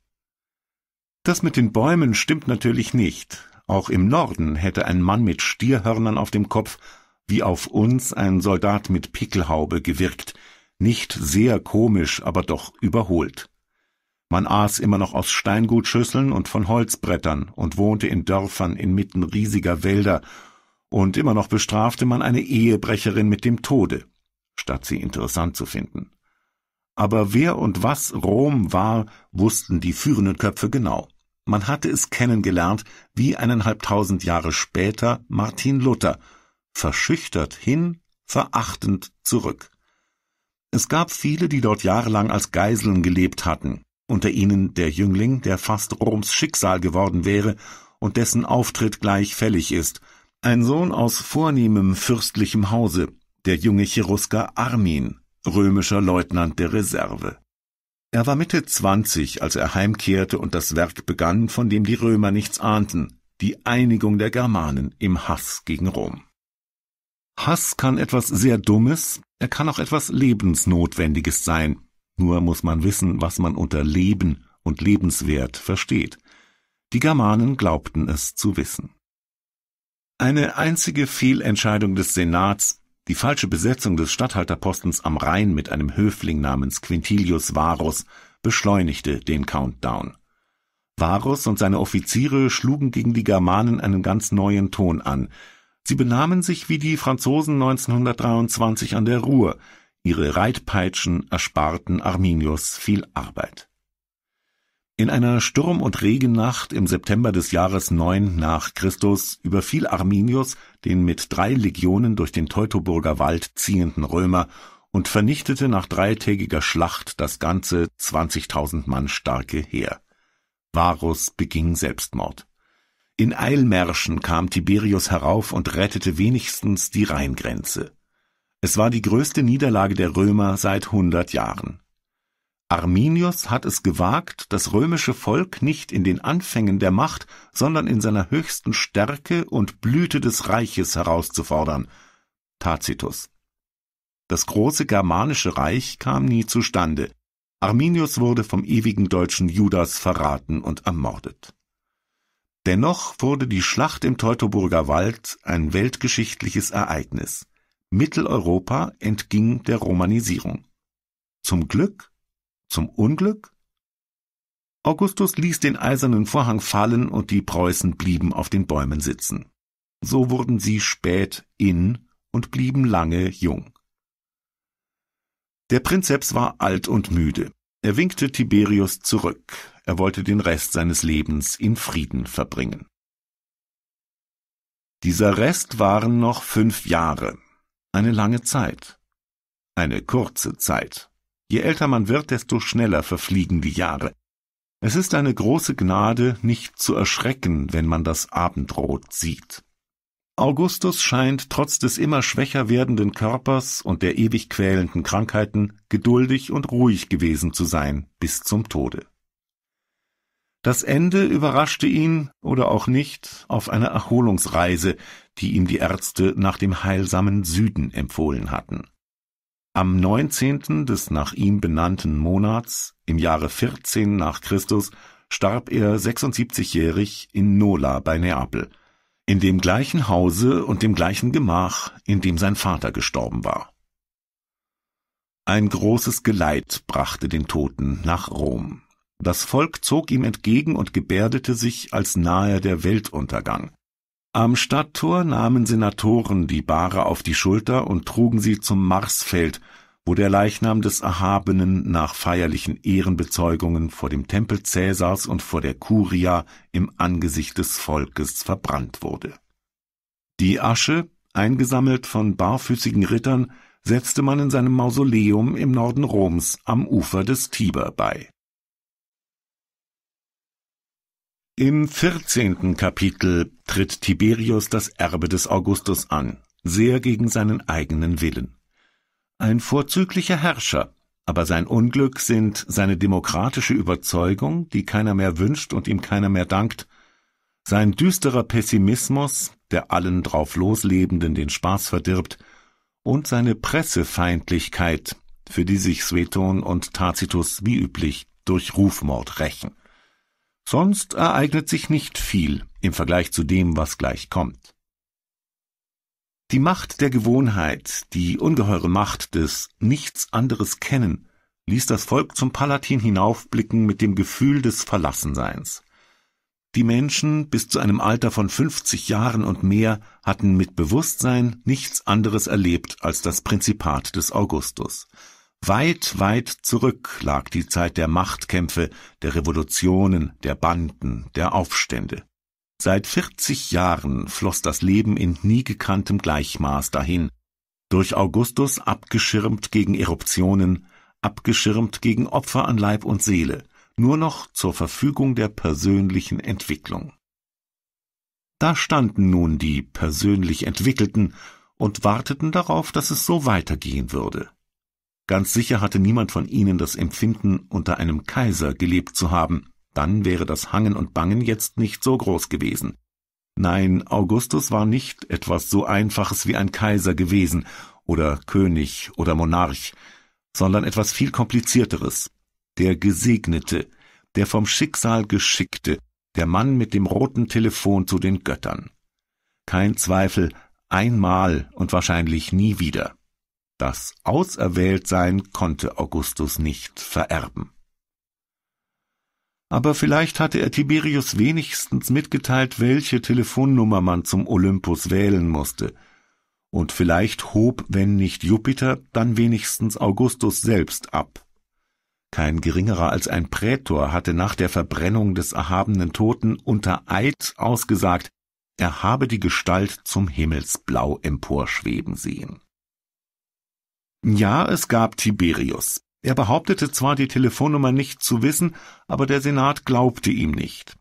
Das mit den Bäumen stimmt natürlich nicht. Auch im Norden hätte ein Mann mit Stierhörnern auf dem Kopf wie auf uns ein Soldat mit Pickelhaube gewirkt, nicht sehr komisch, aber doch überholt. Man aß immer noch aus Steingutschüsseln und von Holzbrettern und wohnte in Dörfern inmitten riesiger Wälder und immer noch bestrafte man eine Ehebrecherin mit dem Tode, statt sie interessant zu finden. Aber wer und was Rom war, wussten die führenden Köpfe genau. Man hatte es kennengelernt, wie eineinhalbtausend Jahre später Martin Luther, verschüchtert hin, verachtend zurück. Es gab viele, die dort jahrelang als Geiseln gelebt hatten, unter ihnen der Jüngling, der fast Roms Schicksal geworden wäre und dessen Auftritt gleich fällig ist, ein Sohn aus vornehmem fürstlichem Hause, der junge Cherusker Armin, römischer Leutnant der Reserve. Er war Mitte zwanzig, als er heimkehrte und das Werk begann, von dem die Römer nichts ahnten, die Einigung der Germanen im Hass gegen Rom. Hass kann etwas sehr Dummes, er kann auch etwas Lebensnotwendiges sein, nur muss man wissen, was man unter Leben und lebenswert versteht. Die Germanen glaubten es zu wissen. Eine einzige Fehlentscheidung des Senats, die falsche Besetzung des Statthalterpostens am Rhein mit einem Höfling namens Quintilius Varus, beschleunigte den Countdown. Varus und seine Offiziere schlugen gegen die Germanen einen ganz neuen Ton an. Sie benahmen sich wie die Franzosen 1923 an der Ruhr. Ihre Reitpeitschen ersparten Arminius viel Arbeit. In einer Sturm- und Regennacht im September des Jahres 9 nach Christus überfiel Arminius den mit drei Legionen durch den Teutoburger Wald ziehenden Römer und vernichtete nach dreitägiger Schlacht das ganze 20.000 Mann starke Heer. Varus beging Selbstmord. In Eilmärschen kam Tiberius herauf und rettete wenigstens die Rheingrenze. Es war die größte Niederlage der Römer seit hundert Jahren. Arminius hat es gewagt, das römische Volk nicht in den Anfängen der Macht, sondern in seiner höchsten Stärke und Blüte des Reiches herauszufordern. Tacitus. Das große germanische Reich kam nie zustande. Arminius wurde vom ewigen deutschen Judas verraten und ermordet. Dennoch wurde die Schlacht im Teutoburger Wald ein weltgeschichtliches Ereignis. Mitteleuropa entging der Romanisierung. Zum Glück zum Unglück? Augustus ließ den eisernen Vorhang fallen und die Preußen blieben auf den Bäumen sitzen. So wurden sie spät in und blieben lange jung. Der Prinzeps war alt und müde. Er winkte Tiberius zurück. Er wollte den Rest seines Lebens in Frieden verbringen. Dieser Rest waren noch fünf Jahre. Eine lange Zeit. Eine kurze Zeit. Je älter man wird, desto schneller verfliegen die Jahre. Es ist eine große Gnade, nicht zu erschrecken, wenn man das Abendrot sieht. Augustus scheint trotz des immer schwächer werdenden Körpers und der ewig quälenden Krankheiten geduldig und ruhig gewesen zu sein bis zum Tode. Das Ende überraschte ihn oder auch nicht auf einer Erholungsreise, die ihm die Ärzte nach dem heilsamen Süden empfohlen hatten. Am 19. des nach ihm benannten Monats, im Jahre 14 nach Christus, starb er 76-jährig in Nola bei Neapel, in dem gleichen Hause und dem gleichen Gemach, in dem sein Vater gestorben war. Ein großes Geleit brachte den Toten nach Rom. Das Volk zog ihm entgegen und gebärdete sich, als nahe der Weltuntergang. Am Stadttor nahmen Senatoren die Bahre auf die Schulter und trugen sie zum Marsfeld, wo der Leichnam des Erhabenen nach feierlichen Ehrenbezeugungen vor dem Tempel Cäsars und vor der Curia im Angesicht des Volkes verbrannt wurde. Die Asche, eingesammelt von barfüßigen Rittern, setzte man in seinem Mausoleum im Norden Roms am Ufer des Tiber bei Im 14. Kapitel tritt Tiberius das Erbe des Augustus an, sehr gegen seinen eigenen Willen. Ein vorzüglicher Herrscher, aber sein Unglück sind seine demokratische Überzeugung, die keiner mehr wünscht und ihm keiner mehr dankt, sein düsterer Pessimismus, der allen drauf loslebenden den Spaß verdirbt, und seine Pressefeindlichkeit, für die sich Sveton und Tacitus wie üblich durch Rufmord rächen. Sonst ereignet sich nicht viel im Vergleich zu dem, was gleich kommt. Die Macht der Gewohnheit, die ungeheure Macht des Nichts anderes kennen, ließ das Volk zum Palatin hinaufblicken mit dem Gefühl des Verlassenseins. Die Menschen bis zu einem Alter von fünfzig Jahren und mehr hatten mit Bewusstsein nichts anderes erlebt als das Prinzipat des Augustus. Weit, weit zurück lag die Zeit der Machtkämpfe, der Revolutionen, der Banden, der Aufstände. Seit vierzig Jahren floss das Leben in nie gekanntem Gleichmaß dahin, durch Augustus abgeschirmt gegen Eruptionen, abgeschirmt gegen Opfer an Leib und Seele, nur noch zur Verfügung der persönlichen Entwicklung. Da standen nun die persönlich Entwickelten und warteten darauf, dass es so weitergehen würde. Ganz sicher hatte niemand von ihnen das Empfinden, unter einem Kaiser gelebt zu haben, dann wäre das Hangen und Bangen jetzt nicht so groß gewesen. Nein, Augustus war nicht etwas so Einfaches wie ein Kaiser gewesen oder König oder Monarch, sondern etwas viel Komplizierteres. Der Gesegnete, der vom Schicksal geschickte, der Mann mit dem roten Telefon zu den Göttern. Kein Zweifel, einmal und wahrscheinlich nie wieder. Das Auserwähltsein konnte Augustus nicht vererben. Aber vielleicht hatte er Tiberius wenigstens mitgeteilt, welche Telefonnummer man zum Olympus wählen musste. Und vielleicht hob, wenn nicht Jupiter, dann wenigstens Augustus selbst ab. Kein geringerer als ein Prätor hatte nach der Verbrennung des erhabenen Toten unter Eid ausgesagt, er habe die Gestalt zum Himmelsblau emporschweben sehen. Ja, es gab Tiberius. Er behauptete zwar die Telefonnummer nicht zu wissen, aber der Senat glaubte ihm nicht.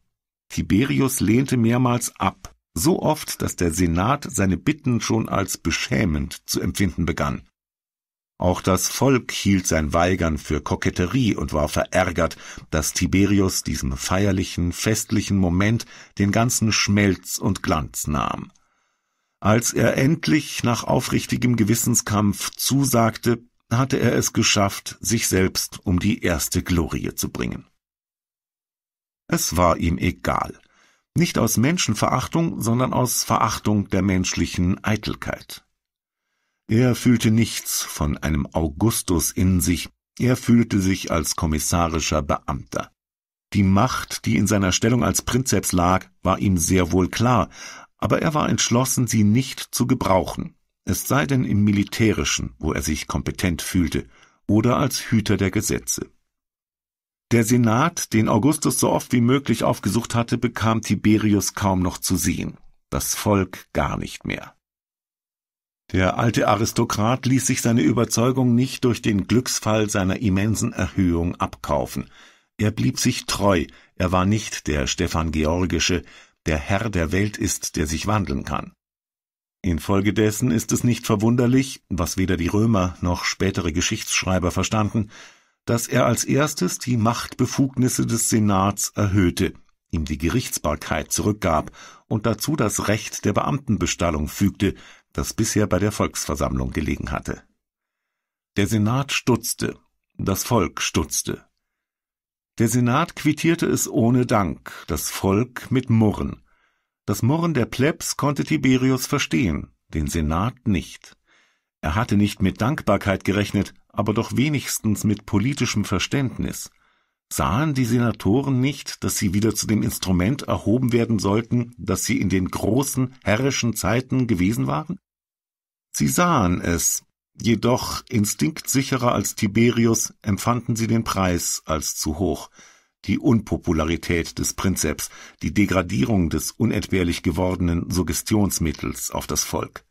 Tiberius lehnte mehrmals ab, so oft, dass der Senat seine Bitten schon als beschämend zu empfinden begann. Auch das Volk hielt sein Weigern für Koketterie und war verärgert, dass Tiberius diesem feierlichen, festlichen Moment den ganzen Schmelz und Glanz nahm. Als er endlich nach aufrichtigem Gewissenskampf zusagte, hatte er es geschafft, sich selbst um die erste Glorie zu bringen. Es war ihm egal, nicht aus Menschenverachtung, sondern aus Verachtung der menschlichen Eitelkeit. Er fühlte nichts von einem Augustus in sich, er fühlte sich als kommissarischer Beamter. Die Macht, die in seiner Stellung als Prinzeps lag, war ihm sehr wohl klar, aber er war entschlossen, sie nicht zu gebrauchen, es sei denn im militärischen, wo er sich kompetent fühlte, oder als Hüter der Gesetze. Der Senat, den Augustus so oft wie möglich aufgesucht hatte, bekam Tiberius kaum noch zu sehen, das Volk gar nicht mehr. Der alte Aristokrat ließ sich seine Überzeugung nicht durch den Glücksfall seiner immensen Erhöhung abkaufen. Er blieb sich treu, er war nicht der Stephan Georgische, der Herr der Welt ist, der sich wandeln kann. Infolgedessen ist es nicht verwunderlich, was weder die Römer noch spätere Geschichtsschreiber verstanden, dass er als erstes die Machtbefugnisse des Senats erhöhte, ihm die Gerichtsbarkeit zurückgab und dazu das Recht der Beamtenbestallung fügte, das bisher bei der Volksversammlung gelegen hatte. Der Senat stutzte, das Volk stutzte, der Senat quittierte es ohne Dank, das Volk mit Murren. Das Murren der Plebs konnte Tiberius verstehen, den Senat nicht. Er hatte nicht mit Dankbarkeit gerechnet, aber doch wenigstens mit politischem Verständnis. Sahen die Senatoren nicht, dass sie wieder zu dem Instrument erhoben werden sollten, das sie in den großen, herrischen Zeiten gewesen waren? Sie sahen es, Jedoch instinktsicherer als Tiberius empfanden sie den Preis als zu hoch, die Unpopularität des Prinzeps, die Degradierung des unentbehrlich gewordenen Suggestionsmittels auf das Volk.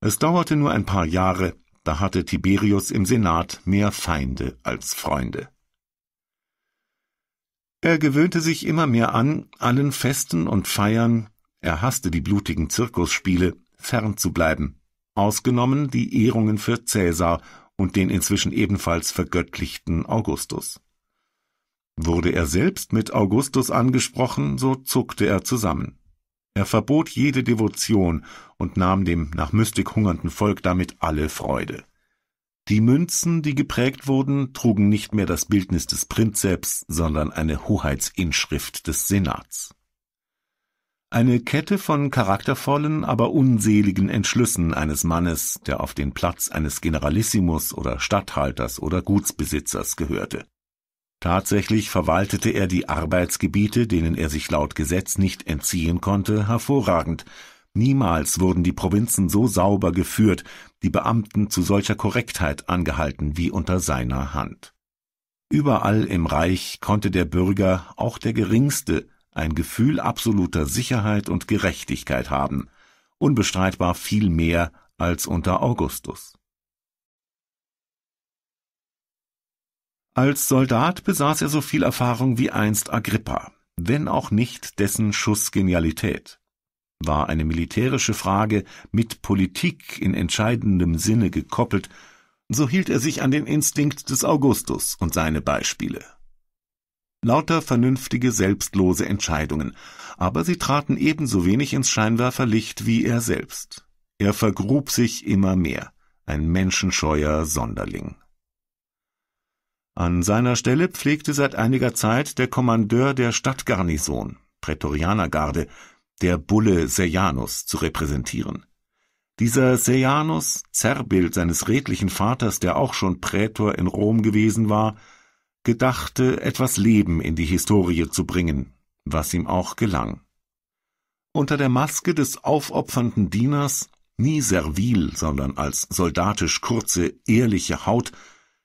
Es dauerte nur ein paar Jahre, da hatte Tiberius im Senat mehr Feinde als Freunde. Er gewöhnte sich immer mehr an, allen Festen und Feiern, er hasste die blutigen Zirkusspiele, fern zu bleiben, ausgenommen die Ehrungen für Cäsar und den inzwischen ebenfalls vergöttlichten Augustus. Wurde er selbst mit Augustus angesprochen, so zuckte er zusammen. Er verbot jede Devotion und nahm dem nach Mystik hungernden Volk damit alle Freude. Die Münzen, die geprägt wurden, trugen nicht mehr das Bildnis des Prinzeps, sondern eine Hoheitsinschrift des Senats. Eine Kette von charaktervollen, aber unseligen Entschlüssen eines Mannes, der auf den Platz eines Generalissimus oder Statthalters oder Gutsbesitzers gehörte. Tatsächlich verwaltete er die Arbeitsgebiete, denen er sich laut Gesetz nicht entziehen konnte, hervorragend. Niemals wurden die Provinzen so sauber geführt, die Beamten zu solcher Korrektheit angehalten wie unter seiner Hand. Überall im Reich konnte der Bürger, auch der geringste, ein Gefühl absoluter Sicherheit und Gerechtigkeit haben, unbestreitbar viel mehr als unter Augustus. Als Soldat besaß er so viel Erfahrung wie einst Agrippa, wenn auch nicht dessen Schussgenialität. War eine militärische Frage mit Politik in entscheidendem Sinne gekoppelt, so hielt er sich an den Instinkt des Augustus und seine Beispiele. Lauter vernünftige, selbstlose Entscheidungen, aber sie traten ebenso wenig ins Scheinwerferlicht wie er selbst. Er vergrub sich immer mehr, ein menschenscheuer Sonderling. An seiner Stelle pflegte seit einiger Zeit der Kommandeur der Stadtgarnison, Prätorianergarde, der Bulle Sejanus, zu repräsentieren. Dieser Sejanus, Zerrbild seines redlichen Vaters, der auch schon Prätor in Rom gewesen war, gedachte, etwas Leben in die Historie zu bringen, was ihm auch gelang. Unter der Maske des aufopfernden Dieners, nie servil, sondern als soldatisch kurze, ehrliche Haut,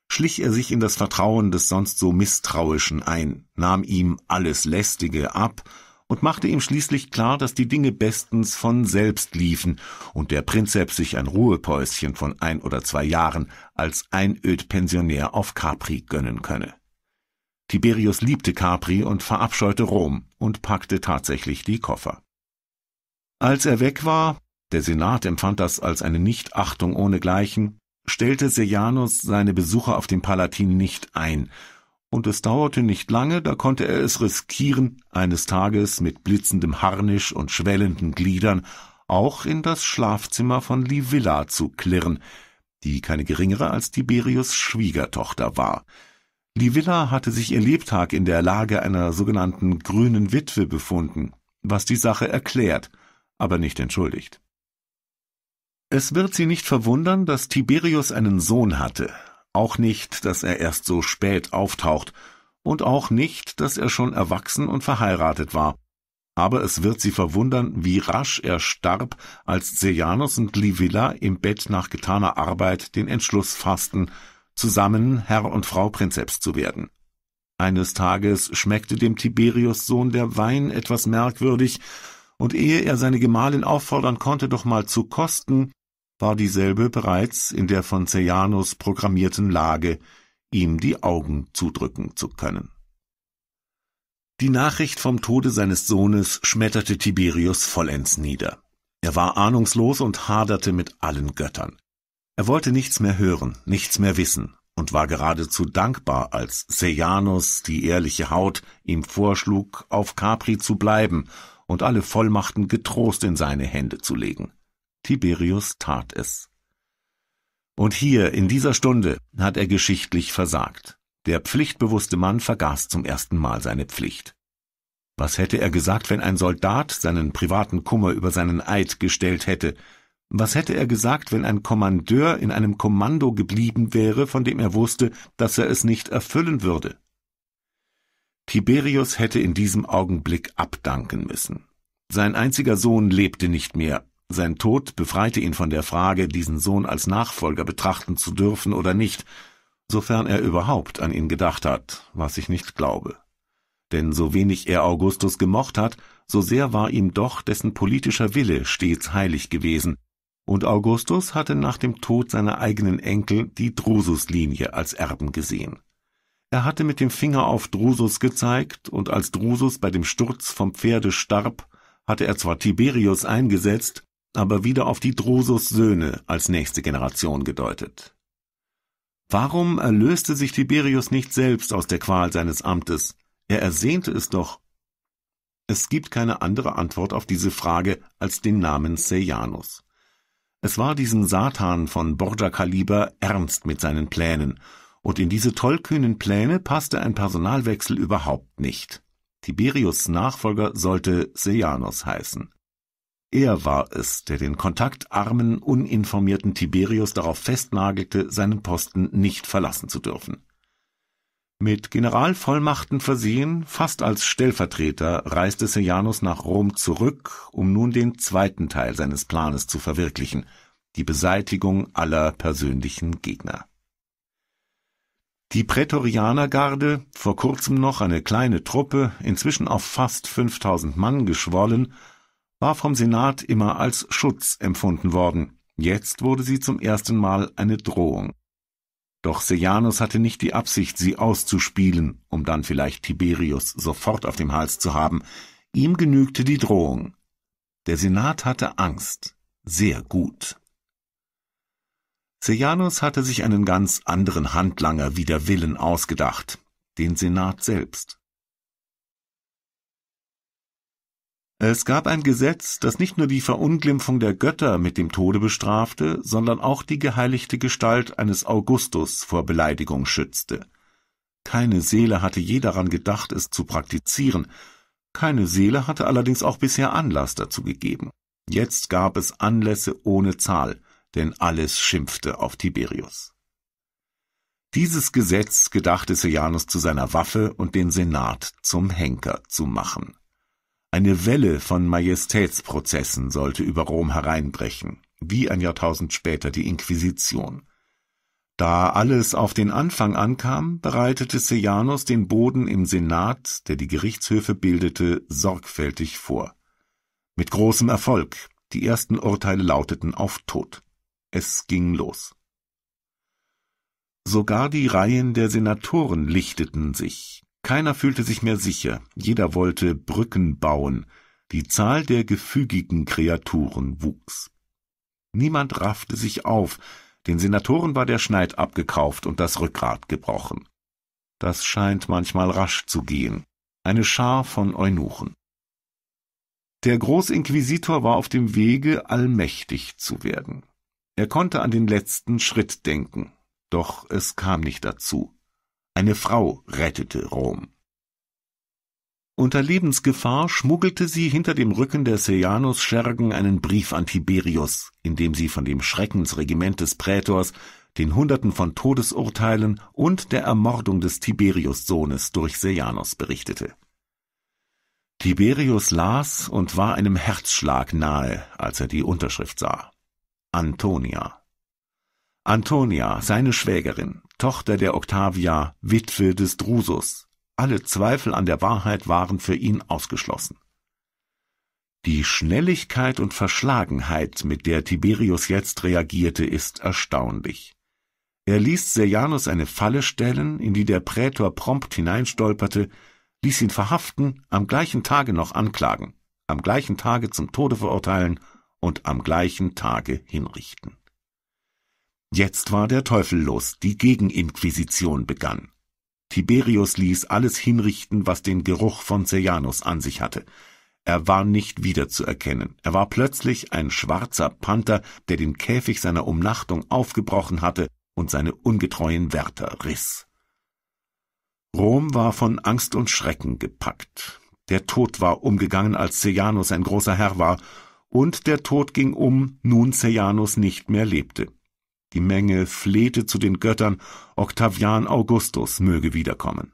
schlich er sich in das Vertrauen des sonst so Misstrauischen ein, nahm ihm alles Lästige ab und machte ihm schließlich klar, dass die Dinge bestens von selbst liefen und der Prinzeps sich ein Ruhepäuschen von ein oder zwei Jahren als Einödpensionär auf Capri gönnen könne. Tiberius liebte Capri und verabscheute Rom und packte tatsächlich die Koffer. Als er weg war, der Senat empfand das als eine Nichtachtung ohnegleichen, stellte Sejanus seine Besucher auf dem Palatin nicht ein, und es dauerte nicht lange, da konnte er es riskieren, eines Tages mit blitzendem Harnisch und schwellenden Gliedern auch in das Schlafzimmer von Livilla zu klirren, die keine geringere als Tiberius Schwiegertochter war, die Villa hatte sich ihr Lebtag in der Lage einer sogenannten grünen Witwe befunden, was die Sache erklärt, aber nicht entschuldigt. Es wird Sie nicht verwundern, dass Tiberius einen Sohn hatte, auch nicht, dass er erst so spät auftaucht, und auch nicht, dass er schon erwachsen und verheiratet war. Aber es wird Sie verwundern, wie rasch er starb, als Sejanus und Livilla im Bett nach getaner Arbeit den Entschluss fassten, zusammen Herr und Frau Prinzeps zu werden. Eines Tages schmeckte dem Tiberius Sohn der Wein etwas merkwürdig, und ehe er seine Gemahlin auffordern konnte, doch mal zu kosten, war dieselbe bereits in der von Ceianus programmierten Lage, ihm die Augen zudrücken zu können. Die Nachricht vom Tode seines Sohnes schmetterte Tiberius vollends nieder. Er war ahnungslos und haderte mit allen Göttern. Er wollte nichts mehr hören, nichts mehr wissen und war geradezu dankbar, als Sejanus, die ehrliche Haut, ihm vorschlug, auf Capri zu bleiben und alle Vollmachten getrost in seine Hände zu legen. Tiberius tat es. Und hier, in dieser Stunde, hat er geschichtlich versagt. Der pflichtbewusste Mann vergaß zum ersten Mal seine Pflicht. Was hätte er gesagt, wenn ein Soldat seinen privaten Kummer über seinen Eid gestellt hätte was hätte er gesagt, wenn ein Kommandeur in einem Kommando geblieben wäre, von dem er wusste, dass er es nicht erfüllen würde? Tiberius hätte in diesem Augenblick abdanken müssen. Sein einziger Sohn lebte nicht mehr. Sein Tod befreite ihn von der Frage, diesen Sohn als Nachfolger betrachten zu dürfen oder nicht, sofern er überhaupt an ihn gedacht hat, was ich nicht glaube. Denn so wenig er Augustus gemocht hat, so sehr war ihm doch dessen politischer Wille stets heilig gewesen, und Augustus hatte nach dem Tod seiner eigenen Enkel die Drusus-Linie als Erben gesehen. Er hatte mit dem Finger auf Drusus gezeigt, und als Drusus bei dem Sturz vom Pferde starb, hatte er zwar Tiberius eingesetzt, aber wieder auf die Drusus-Söhne als nächste Generation gedeutet. Warum erlöste sich Tiberius nicht selbst aus der Qual seines Amtes? Er ersehnte es doch. Es gibt keine andere Antwort auf diese Frage als den Namen Sejanus. Es war diesen Satan von Borgia Kaliber ernst mit seinen Plänen, und in diese tollkühnen Pläne passte ein Personalwechsel überhaupt nicht. Tiberius Nachfolger sollte Sejanus heißen. Er war es, der den kontaktarmen, uninformierten Tiberius darauf festnagelte, seinen Posten nicht verlassen zu dürfen. Mit Generalvollmachten versehen, fast als Stellvertreter, reiste Sejanus nach Rom zurück, um nun den zweiten Teil seines Planes zu verwirklichen, die Beseitigung aller persönlichen Gegner. Die Prätorianergarde, vor kurzem noch eine kleine Truppe, inzwischen auf fast 5000 Mann geschwollen, war vom Senat immer als Schutz empfunden worden. Jetzt wurde sie zum ersten Mal eine Drohung. Doch Sejanus hatte nicht die Absicht, sie auszuspielen, um dann vielleicht Tiberius sofort auf dem Hals zu haben. Ihm genügte die Drohung. Der Senat hatte Angst. Sehr gut. Sejanus hatte sich einen ganz anderen Handlanger wider Willen ausgedacht, den Senat selbst. Es gab ein Gesetz, das nicht nur die Verunglimpfung der Götter mit dem Tode bestrafte, sondern auch die geheiligte Gestalt eines Augustus vor Beleidigung schützte. Keine Seele hatte je daran gedacht, es zu praktizieren, keine Seele hatte allerdings auch bisher Anlass dazu gegeben. Jetzt gab es Anlässe ohne Zahl, denn alles schimpfte auf Tiberius. Dieses Gesetz gedachte Sejanus zu seiner Waffe und den Senat zum Henker zu machen. Eine Welle von Majestätsprozessen sollte über Rom hereinbrechen, wie ein Jahrtausend später die Inquisition. Da alles auf den Anfang ankam, bereitete Sejanus den Boden im Senat, der die Gerichtshöfe bildete, sorgfältig vor. Mit großem Erfolg, die ersten Urteile lauteten auf Tod. Es ging los. Sogar die Reihen der Senatoren lichteten sich. Keiner fühlte sich mehr sicher, jeder wollte Brücken bauen, die Zahl der gefügigen Kreaturen wuchs. Niemand raffte sich auf, den Senatoren war der Schneid abgekauft und das Rückgrat gebrochen. Das scheint manchmal rasch zu gehen. Eine Schar von Eunuchen. Der Großinquisitor war auf dem Wege, allmächtig zu werden. Er konnte an den letzten Schritt denken, doch es kam nicht dazu. Eine Frau rettete Rom. Unter Lebensgefahr schmuggelte sie hinter dem Rücken der Sejanus-Schergen einen Brief an Tiberius, in dem sie von dem Schreckensregiment des Prätors, den Hunderten von Todesurteilen und der Ermordung des Tiberius-Sohnes durch Sejanus berichtete. Tiberius las und war einem Herzschlag nahe, als er die Unterschrift sah. Antonia. Antonia, seine Schwägerin, Tochter der Octavia, Witwe des Drusus. Alle Zweifel an der Wahrheit waren für ihn ausgeschlossen. Die Schnelligkeit und Verschlagenheit, mit der Tiberius jetzt reagierte, ist erstaunlich. Er ließ Sejanus eine Falle stellen, in die der Prätor prompt hineinstolperte, ließ ihn verhaften, am gleichen Tage noch anklagen, am gleichen Tage zum Tode verurteilen und am gleichen Tage hinrichten. Jetzt war der Teufel los, die Gegeninquisition begann. Tiberius ließ alles hinrichten, was den Geruch von Sejanus an sich hatte. Er war nicht wiederzuerkennen. Er war plötzlich ein schwarzer Panther, der den Käfig seiner Umnachtung aufgebrochen hatte und seine ungetreuen Wärter riss. Rom war von Angst und Schrecken gepackt. Der Tod war umgegangen, als Sejanus ein großer Herr war, und der Tod ging um, nun Sejanus nicht mehr lebte. Die Menge flehte zu den Göttern, Octavian Augustus möge wiederkommen.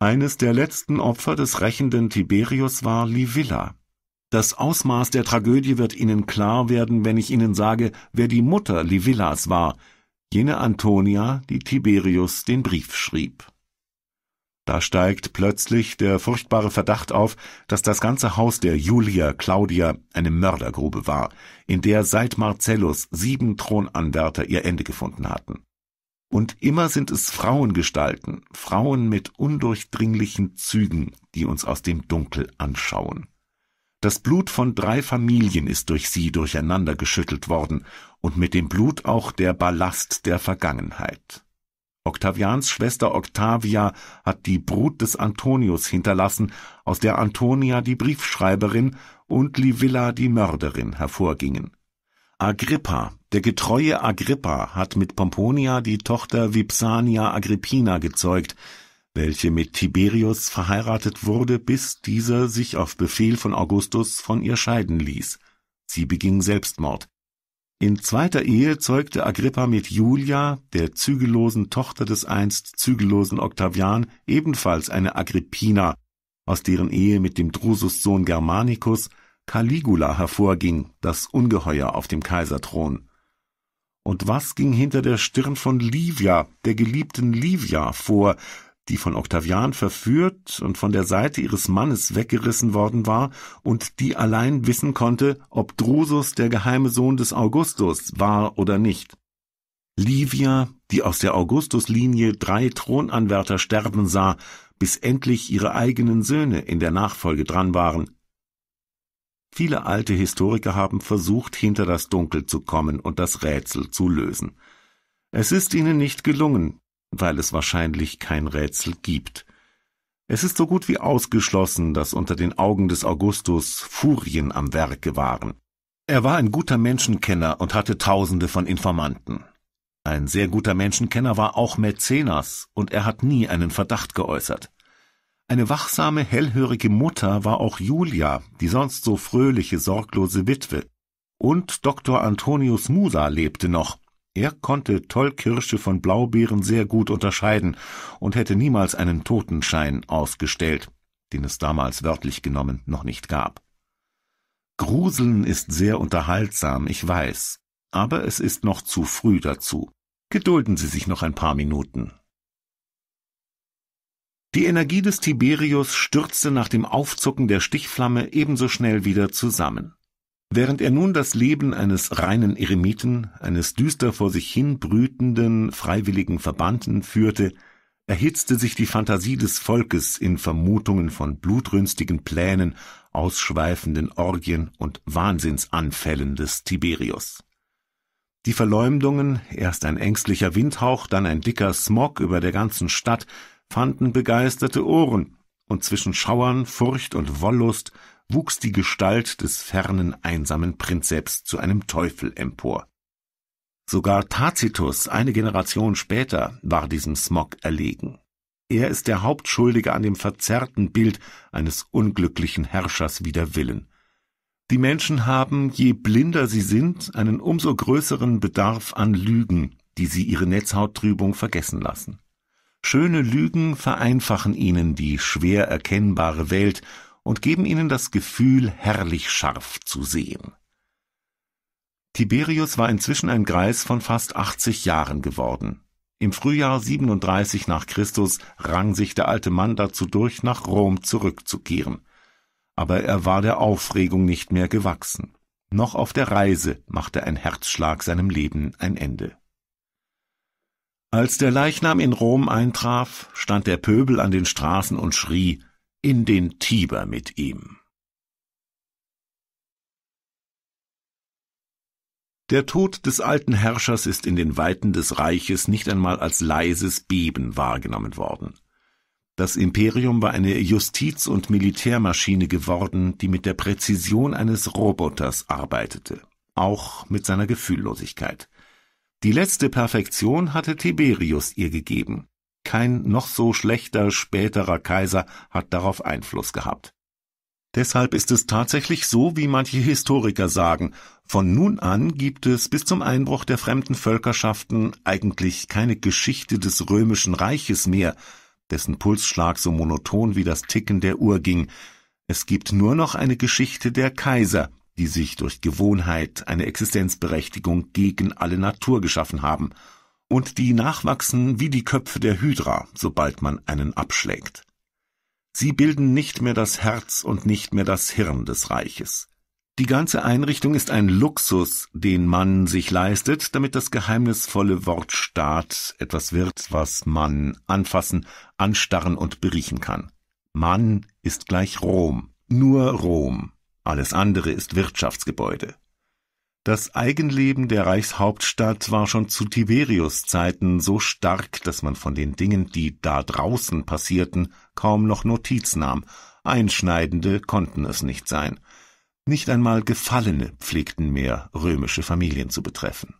Eines der letzten Opfer des rächenden Tiberius war Livilla. Das Ausmaß der Tragödie wird Ihnen klar werden, wenn ich Ihnen sage, wer die Mutter Livillas war, jene Antonia, die Tiberius den Brief schrieb. Da steigt plötzlich der furchtbare Verdacht auf, dass das ganze Haus der Julia Claudia eine Mördergrube war, in der seit Marcellus sieben Thronanwärter ihr Ende gefunden hatten. Und immer sind es Frauengestalten, Frauen mit undurchdringlichen Zügen, die uns aus dem Dunkel anschauen. Das Blut von drei Familien ist durch sie durcheinander geschüttelt worden und mit dem Blut auch der Ballast der Vergangenheit. Octavians Schwester Octavia hat die Brut des Antonius hinterlassen, aus der Antonia die Briefschreiberin und Livilla die Mörderin hervorgingen. Agrippa, der getreue Agrippa, hat mit Pomponia die Tochter Vipsania Agrippina gezeugt, welche mit Tiberius verheiratet wurde, bis dieser sich auf Befehl von Augustus von ihr scheiden ließ. Sie beging Selbstmord. In zweiter Ehe zeugte Agrippa mit Julia, der zügellosen Tochter des einst zügellosen Octavian, ebenfalls eine Agrippina, aus deren Ehe mit dem Drusus-Sohn Germanicus Caligula hervorging, das Ungeheuer auf dem Kaiserthron. Und was ging hinter der Stirn von Livia, der geliebten Livia, vor, die von Octavian verführt und von der Seite ihres Mannes weggerissen worden war und die allein wissen konnte, ob Drusus der geheime Sohn des Augustus war oder nicht. Livia, die aus der Augustuslinie drei Thronanwärter sterben sah, bis endlich ihre eigenen Söhne in der Nachfolge dran waren. Viele alte Historiker haben versucht, hinter das Dunkel zu kommen und das Rätsel zu lösen. Es ist ihnen nicht gelungen, weil es wahrscheinlich kein Rätsel gibt. Es ist so gut wie ausgeschlossen, dass unter den Augen des Augustus Furien am Werke waren. Er war ein guter Menschenkenner und hatte tausende von Informanten. Ein sehr guter Menschenkenner war auch Mäzenas, und er hat nie einen Verdacht geäußert. Eine wachsame, hellhörige Mutter war auch Julia, die sonst so fröhliche, sorglose Witwe. Und Dr. Antonius Musa lebte noch, er konnte Tollkirsche von Blaubeeren sehr gut unterscheiden und hätte niemals einen Totenschein ausgestellt, den es damals wörtlich genommen noch nicht gab. Gruseln ist sehr unterhaltsam, ich weiß, aber es ist noch zu früh dazu. Gedulden Sie sich noch ein paar Minuten. Die Energie des Tiberius stürzte nach dem Aufzucken der Stichflamme ebenso schnell wieder zusammen. Während er nun das Leben eines reinen Eremiten, eines düster vor sich hin brütenden, freiwilligen Verbannten führte, erhitzte sich die Fantasie des Volkes in Vermutungen von blutrünstigen Plänen, ausschweifenden Orgien und Wahnsinnsanfällen des Tiberius. Die Verleumdungen, erst ein ängstlicher Windhauch, dann ein dicker Smog über der ganzen Stadt, fanden begeisterte Ohren, und zwischen Schauern, Furcht und Wollust wuchs die Gestalt des fernen, einsamen Prinzeps zu einem Teufel empor. Sogar Tacitus, eine Generation später, war diesem Smog erlegen. Er ist der Hauptschuldige an dem verzerrten Bild eines unglücklichen Herrschers wider Willen. Die Menschen haben, je blinder sie sind, einen umso größeren Bedarf an Lügen, die sie ihre Netzhauttrübung vergessen lassen. Schöne Lügen vereinfachen ihnen die schwer erkennbare Welt und geben ihnen das Gefühl, herrlich scharf zu sehen. Tiberius war inzwischen ein Greis von fast 80 Jahren geworden. Im Frühjahr 37 nach Christus rang sich der alte Mann dazu durch, nach Rom zurückzukehren. Aber er war der Aufregung nicht mehr gewachsen. Noch auf der Reise machte ein Herzschlag seinem Leben ein Ende. Als der Leichnam in Rom eintraf, stand der Pöbel an den Straßen und schrie in den Tiber mit ihm. Der Tod des alten Herrschers ist in den Weiten des Reiches nicht einmal als leises Beben wahrgenommen worden. Das Imperium war eine Justiz- und Militärmaschine geworden, die mit der Präzision eines Roboters arbeitete, auch mit seiner Gefühllosigkeit. Die letzte Perfektion hatte Tiberius ihr gegeben. Kein noch so schlechter späterer Kaiser hat darauf Einfluss gehabt. Deshalb ist es tatsächlich so, wie manche Historiker sagen, von nun an gibt es bis zum Einbruch der fremden Völkerschaften eigentlich keine Geschichte des römischen Reiches mehr, dessen Pulsschlag so monoton wie das Ticken der Uhr ging. Es gibt nur noch eine Geschichte der Kaiser, die sich durch Gewohnheit eine Existenzberechtigung gegen alle Natur geschaffen haben – und die nachwachsen wie die Köpfe der Hydra, sobald man einen abschlägt. Sie bilden nicht mehr das Herz und nicht mehr das Hirn des Reiches. Die ganze Einrichtung ist ein Luxus, den man sich leistet, damit das geheimnisvolle Wort Staat etwas wird, was man anfassen, anstarren und beriechen kann. Man ist gleich Rom, nur Rom. Alles andere ist Wirtschaftsgebäude. Das Eigenleben der Reichshauptstadt war schon zu Tiberius Zeiten so stark, dass man von den Dingen, die da draußen passierten, kaum noch Notiz nahm. Einschneidende konnten es nicht sein. Nicht einmal Gefallene pflegten mehr römische Familien zu betreffen.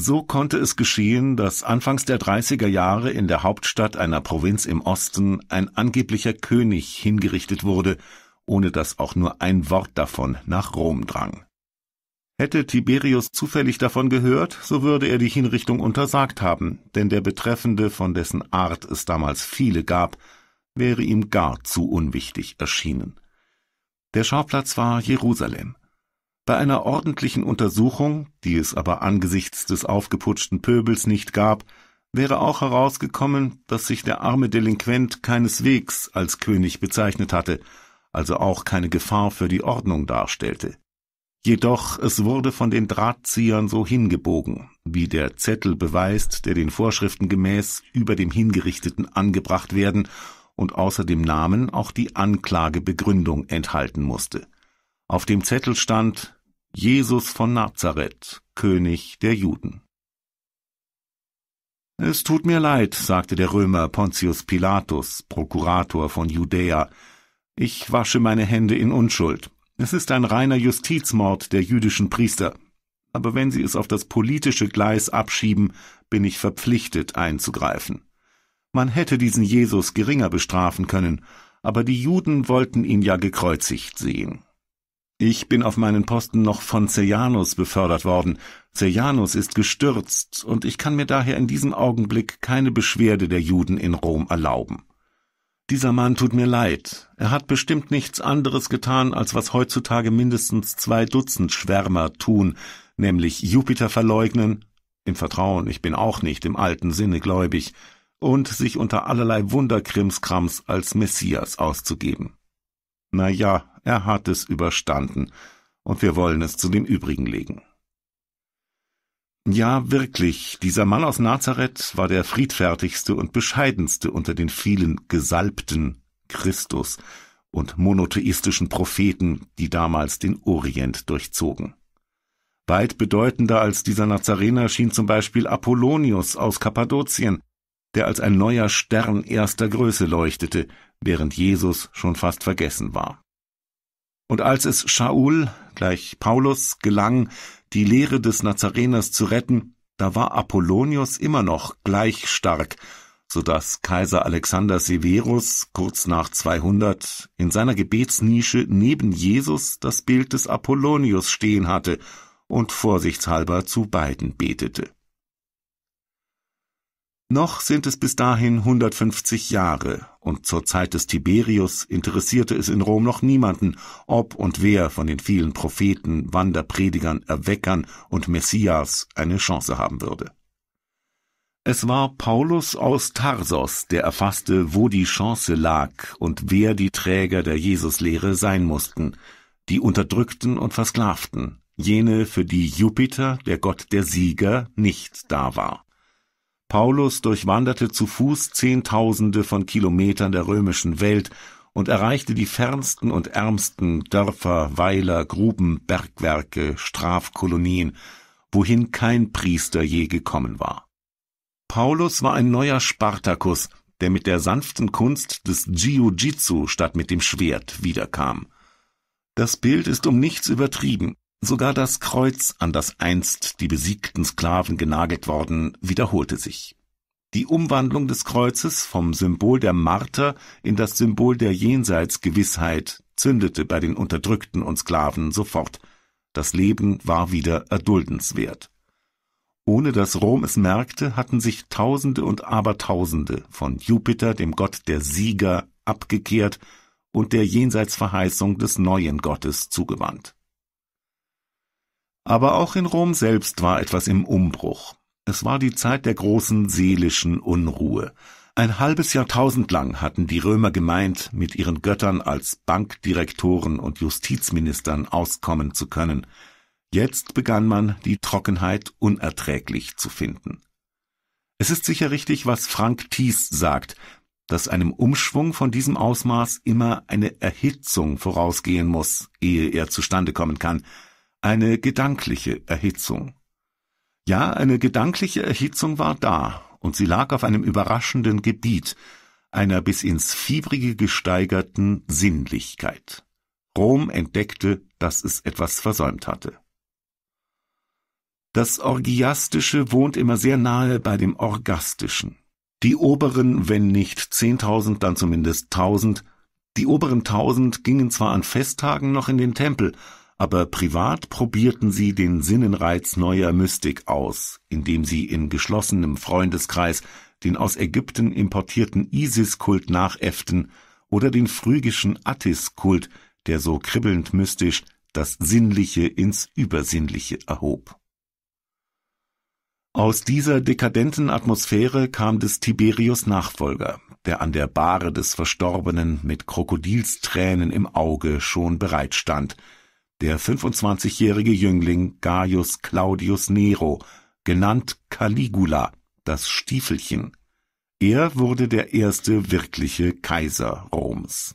So konnte es geschehen, dass anfangs der 30er Jahre in der Hauptstadt einer Provinz im Osten ein angeblicher König hingerichtet wurde, ohne dass auch nur ein Wort davon nach Rom drang. Hätte Tiberius zufällig davon gehört, so würde er die Hinrichtung untersagt haben, denn der Betreffende, von dessen Art es damals viele gab, wäre ihm gar zu unwichtig erschienen. Der Schauplatz war Jerusalem. Bei einer ordentlichen Untersuchung, die es aber angesichts des aufgeputschten Pöbels nicht gab, wäre auch herausgekommen, dass sich der arme Delinquent keineswegs als König bezeichnet hatte, also auch keine Gefahr für die Ordnung darstellte. Jedoch es wurde von den Drahtziehern so hingebogen, wie der Zettel beweist, der den Vorschriften gemäß über dem Hingerichteten angebracht werden und außer dem Namen auch die Anklagebegründung enthalten musste. Auf dem Zettel stand Jesus von Nazareth, König der Juden. Es tut mir leid, sagte der Römer Pontius Pilatus, Prokurator von Judäa, ich wasche meine Hände in Unschuld es ist ein reiner Justizmord der jüdischen Priester. Aber wenn Sie es auf das politische Gleis abschieben, bin ich verpflichtet einzugreifen. Man hätte diesen Jesus geringer bestrafen können, aber die Juden wollten ihn ja gekreuzigt sehen. Ich bin auf meinen Posten noch von Sejanus befördert worden. Sejanus ist gestürzt, und ich kann mir daher in diesem Augenblick keine Beschwerde der Juden in Rom erlauben. Dieser Mann tut mir leid. Er hat bestimmt nichts anderes getan, als was heutzutage mindestens zwei Dutzend Schwärmer tun, nämlich Jupiter verleugnen, im Vertrauen, ich bin auch nicht im alten Sinne gläubig, und sich unter allerlei Wunderkrimskrams als Messias auszugeben. Na ja, er hat es überstanden, und wir wollen es zu den übrigen legen. Ja, wirklich, dieser Mann aus Nazareth war der friedfertigste und bescheidenste unter den vielen Gesalbten Christus und monotheistischen Propheten, die damals den Orient durchzogen. Weit bedeutender als dieser Nazarener schien zum Beispiel Apollonius aus Kappadokien, der als ein neuer Stern erster Größe leuchtete, während Jesus schon fast vergessen war. Und als es Shaul, gleich Paulus, gelang, die Lehre des Nazareners zu retten, da war Apollonius immer noch gleich stark, so dass Kaiser Alexander Severus kurz nach 200 in seiner Gebetsnische neben Jesus das Bild des Apollonius stehen hatte und vorsichtshalber zu beiden betete. Noch sind es bis dahin 150 Jahre, und zur Zeit des Tiberius interessierte es in Rom noch niemanden, ob und wer von den vielen Propheten, Wanderpredigern, Erweckern und Messias eine Chance haben würde. Es war Paulus aus Tarsos, der erfasste, wo die Chance lag und wer die Träger der Jesuslehre sein mussten, die Unterdrückten und Versklavten, jene, für die Jupiter, der Gott der Sieger, nicht da war. Paulus durchwanderte zu Fuß Zehntausende von Kilometern der römischen Welt und erreichte die fernsten und ärmsten Dörfer, Weiler, Gruben, Bergwerke, Strafkolonien, wohin kein Priester je gekommen war. Paulus war ein neuer Spartacus, der mit der sanften Kunst des Jiu-Jitsu statt mit dem Schwert wiederkam. Das Bild ist um nichts übertrieben. Sogar das Kreuz, an das einst die besiegten Sklaven genagelt worden, wiederholte sich. Die Umwandlung des Kreuzes vom Symbol der Marter in das Symbol der Jenseitsgewissheit zündete bei den Unterdrückten und Sklaven sofort. Das Leben war wieder erduldenswert. Ohne dass Rom es merkte, hatten sich Tausende und Abertausende von Jupiter, dem Gott der Sieger, abgekehrt und der Jenseitsverheißung des neuen Gottes zugewandt. Aber auch in Rom selbst war etwas im Umbruch. Es war die Zeit der großen seelischen Unruhe. Ein halbes Jahrtausend lang hatten die Römer gemeint, mit ihren Göttern als Bankdirektoren und Justizministern auskommen zu können. Jetzt begann man, die Trockenheit unerträglich zu finden. Es ist sicher richtig, was Frank Thies sagt, dass einem Umschwung von diesem Ausmaß immer eine Erhitzung vorausgehen muss, ehe er zustande kommen kann, eine gedankliche Erhitzung. Ja, eine gedankliche Erhitzung war da, und sie lag auf einem überraschenden Gebiet, einer bis ins Fiebrige gesteigerten Sinnlichkeit. Rom entdeckte, dass es etwas versäumt hatte. Das Orgiastische wohnt immer sehr nahe bei dem Orgastischen. Die oberen, wenn nicht zehntausend, dann zumindest tausend, die oberen tausend gingen zwar an Festtagen noch in den Tempel, aber privat probierten sie den Sinnenreiz neuer Mystik aus, indem sie in geschlossenem Freundeskreis den aus Ägypten importierten Isis-Kult nachäfften oder den phrygischen Attis-Kult, der so kribbelnd mystisch das Sinnliche ins Übersinnliche erhob. Aus dieser dekadenten Atmosphäre kam des Tiberius Nachfolger, der an der Bahre des Verstorbenen mit Krokodilstränen im Auge schon bereitstand, der 25-jährige Jüngling Gaius Claudius Nero, genannt Caligula, das Stiefelchen. Er wurde der erste wirkliche Kaiser Roms.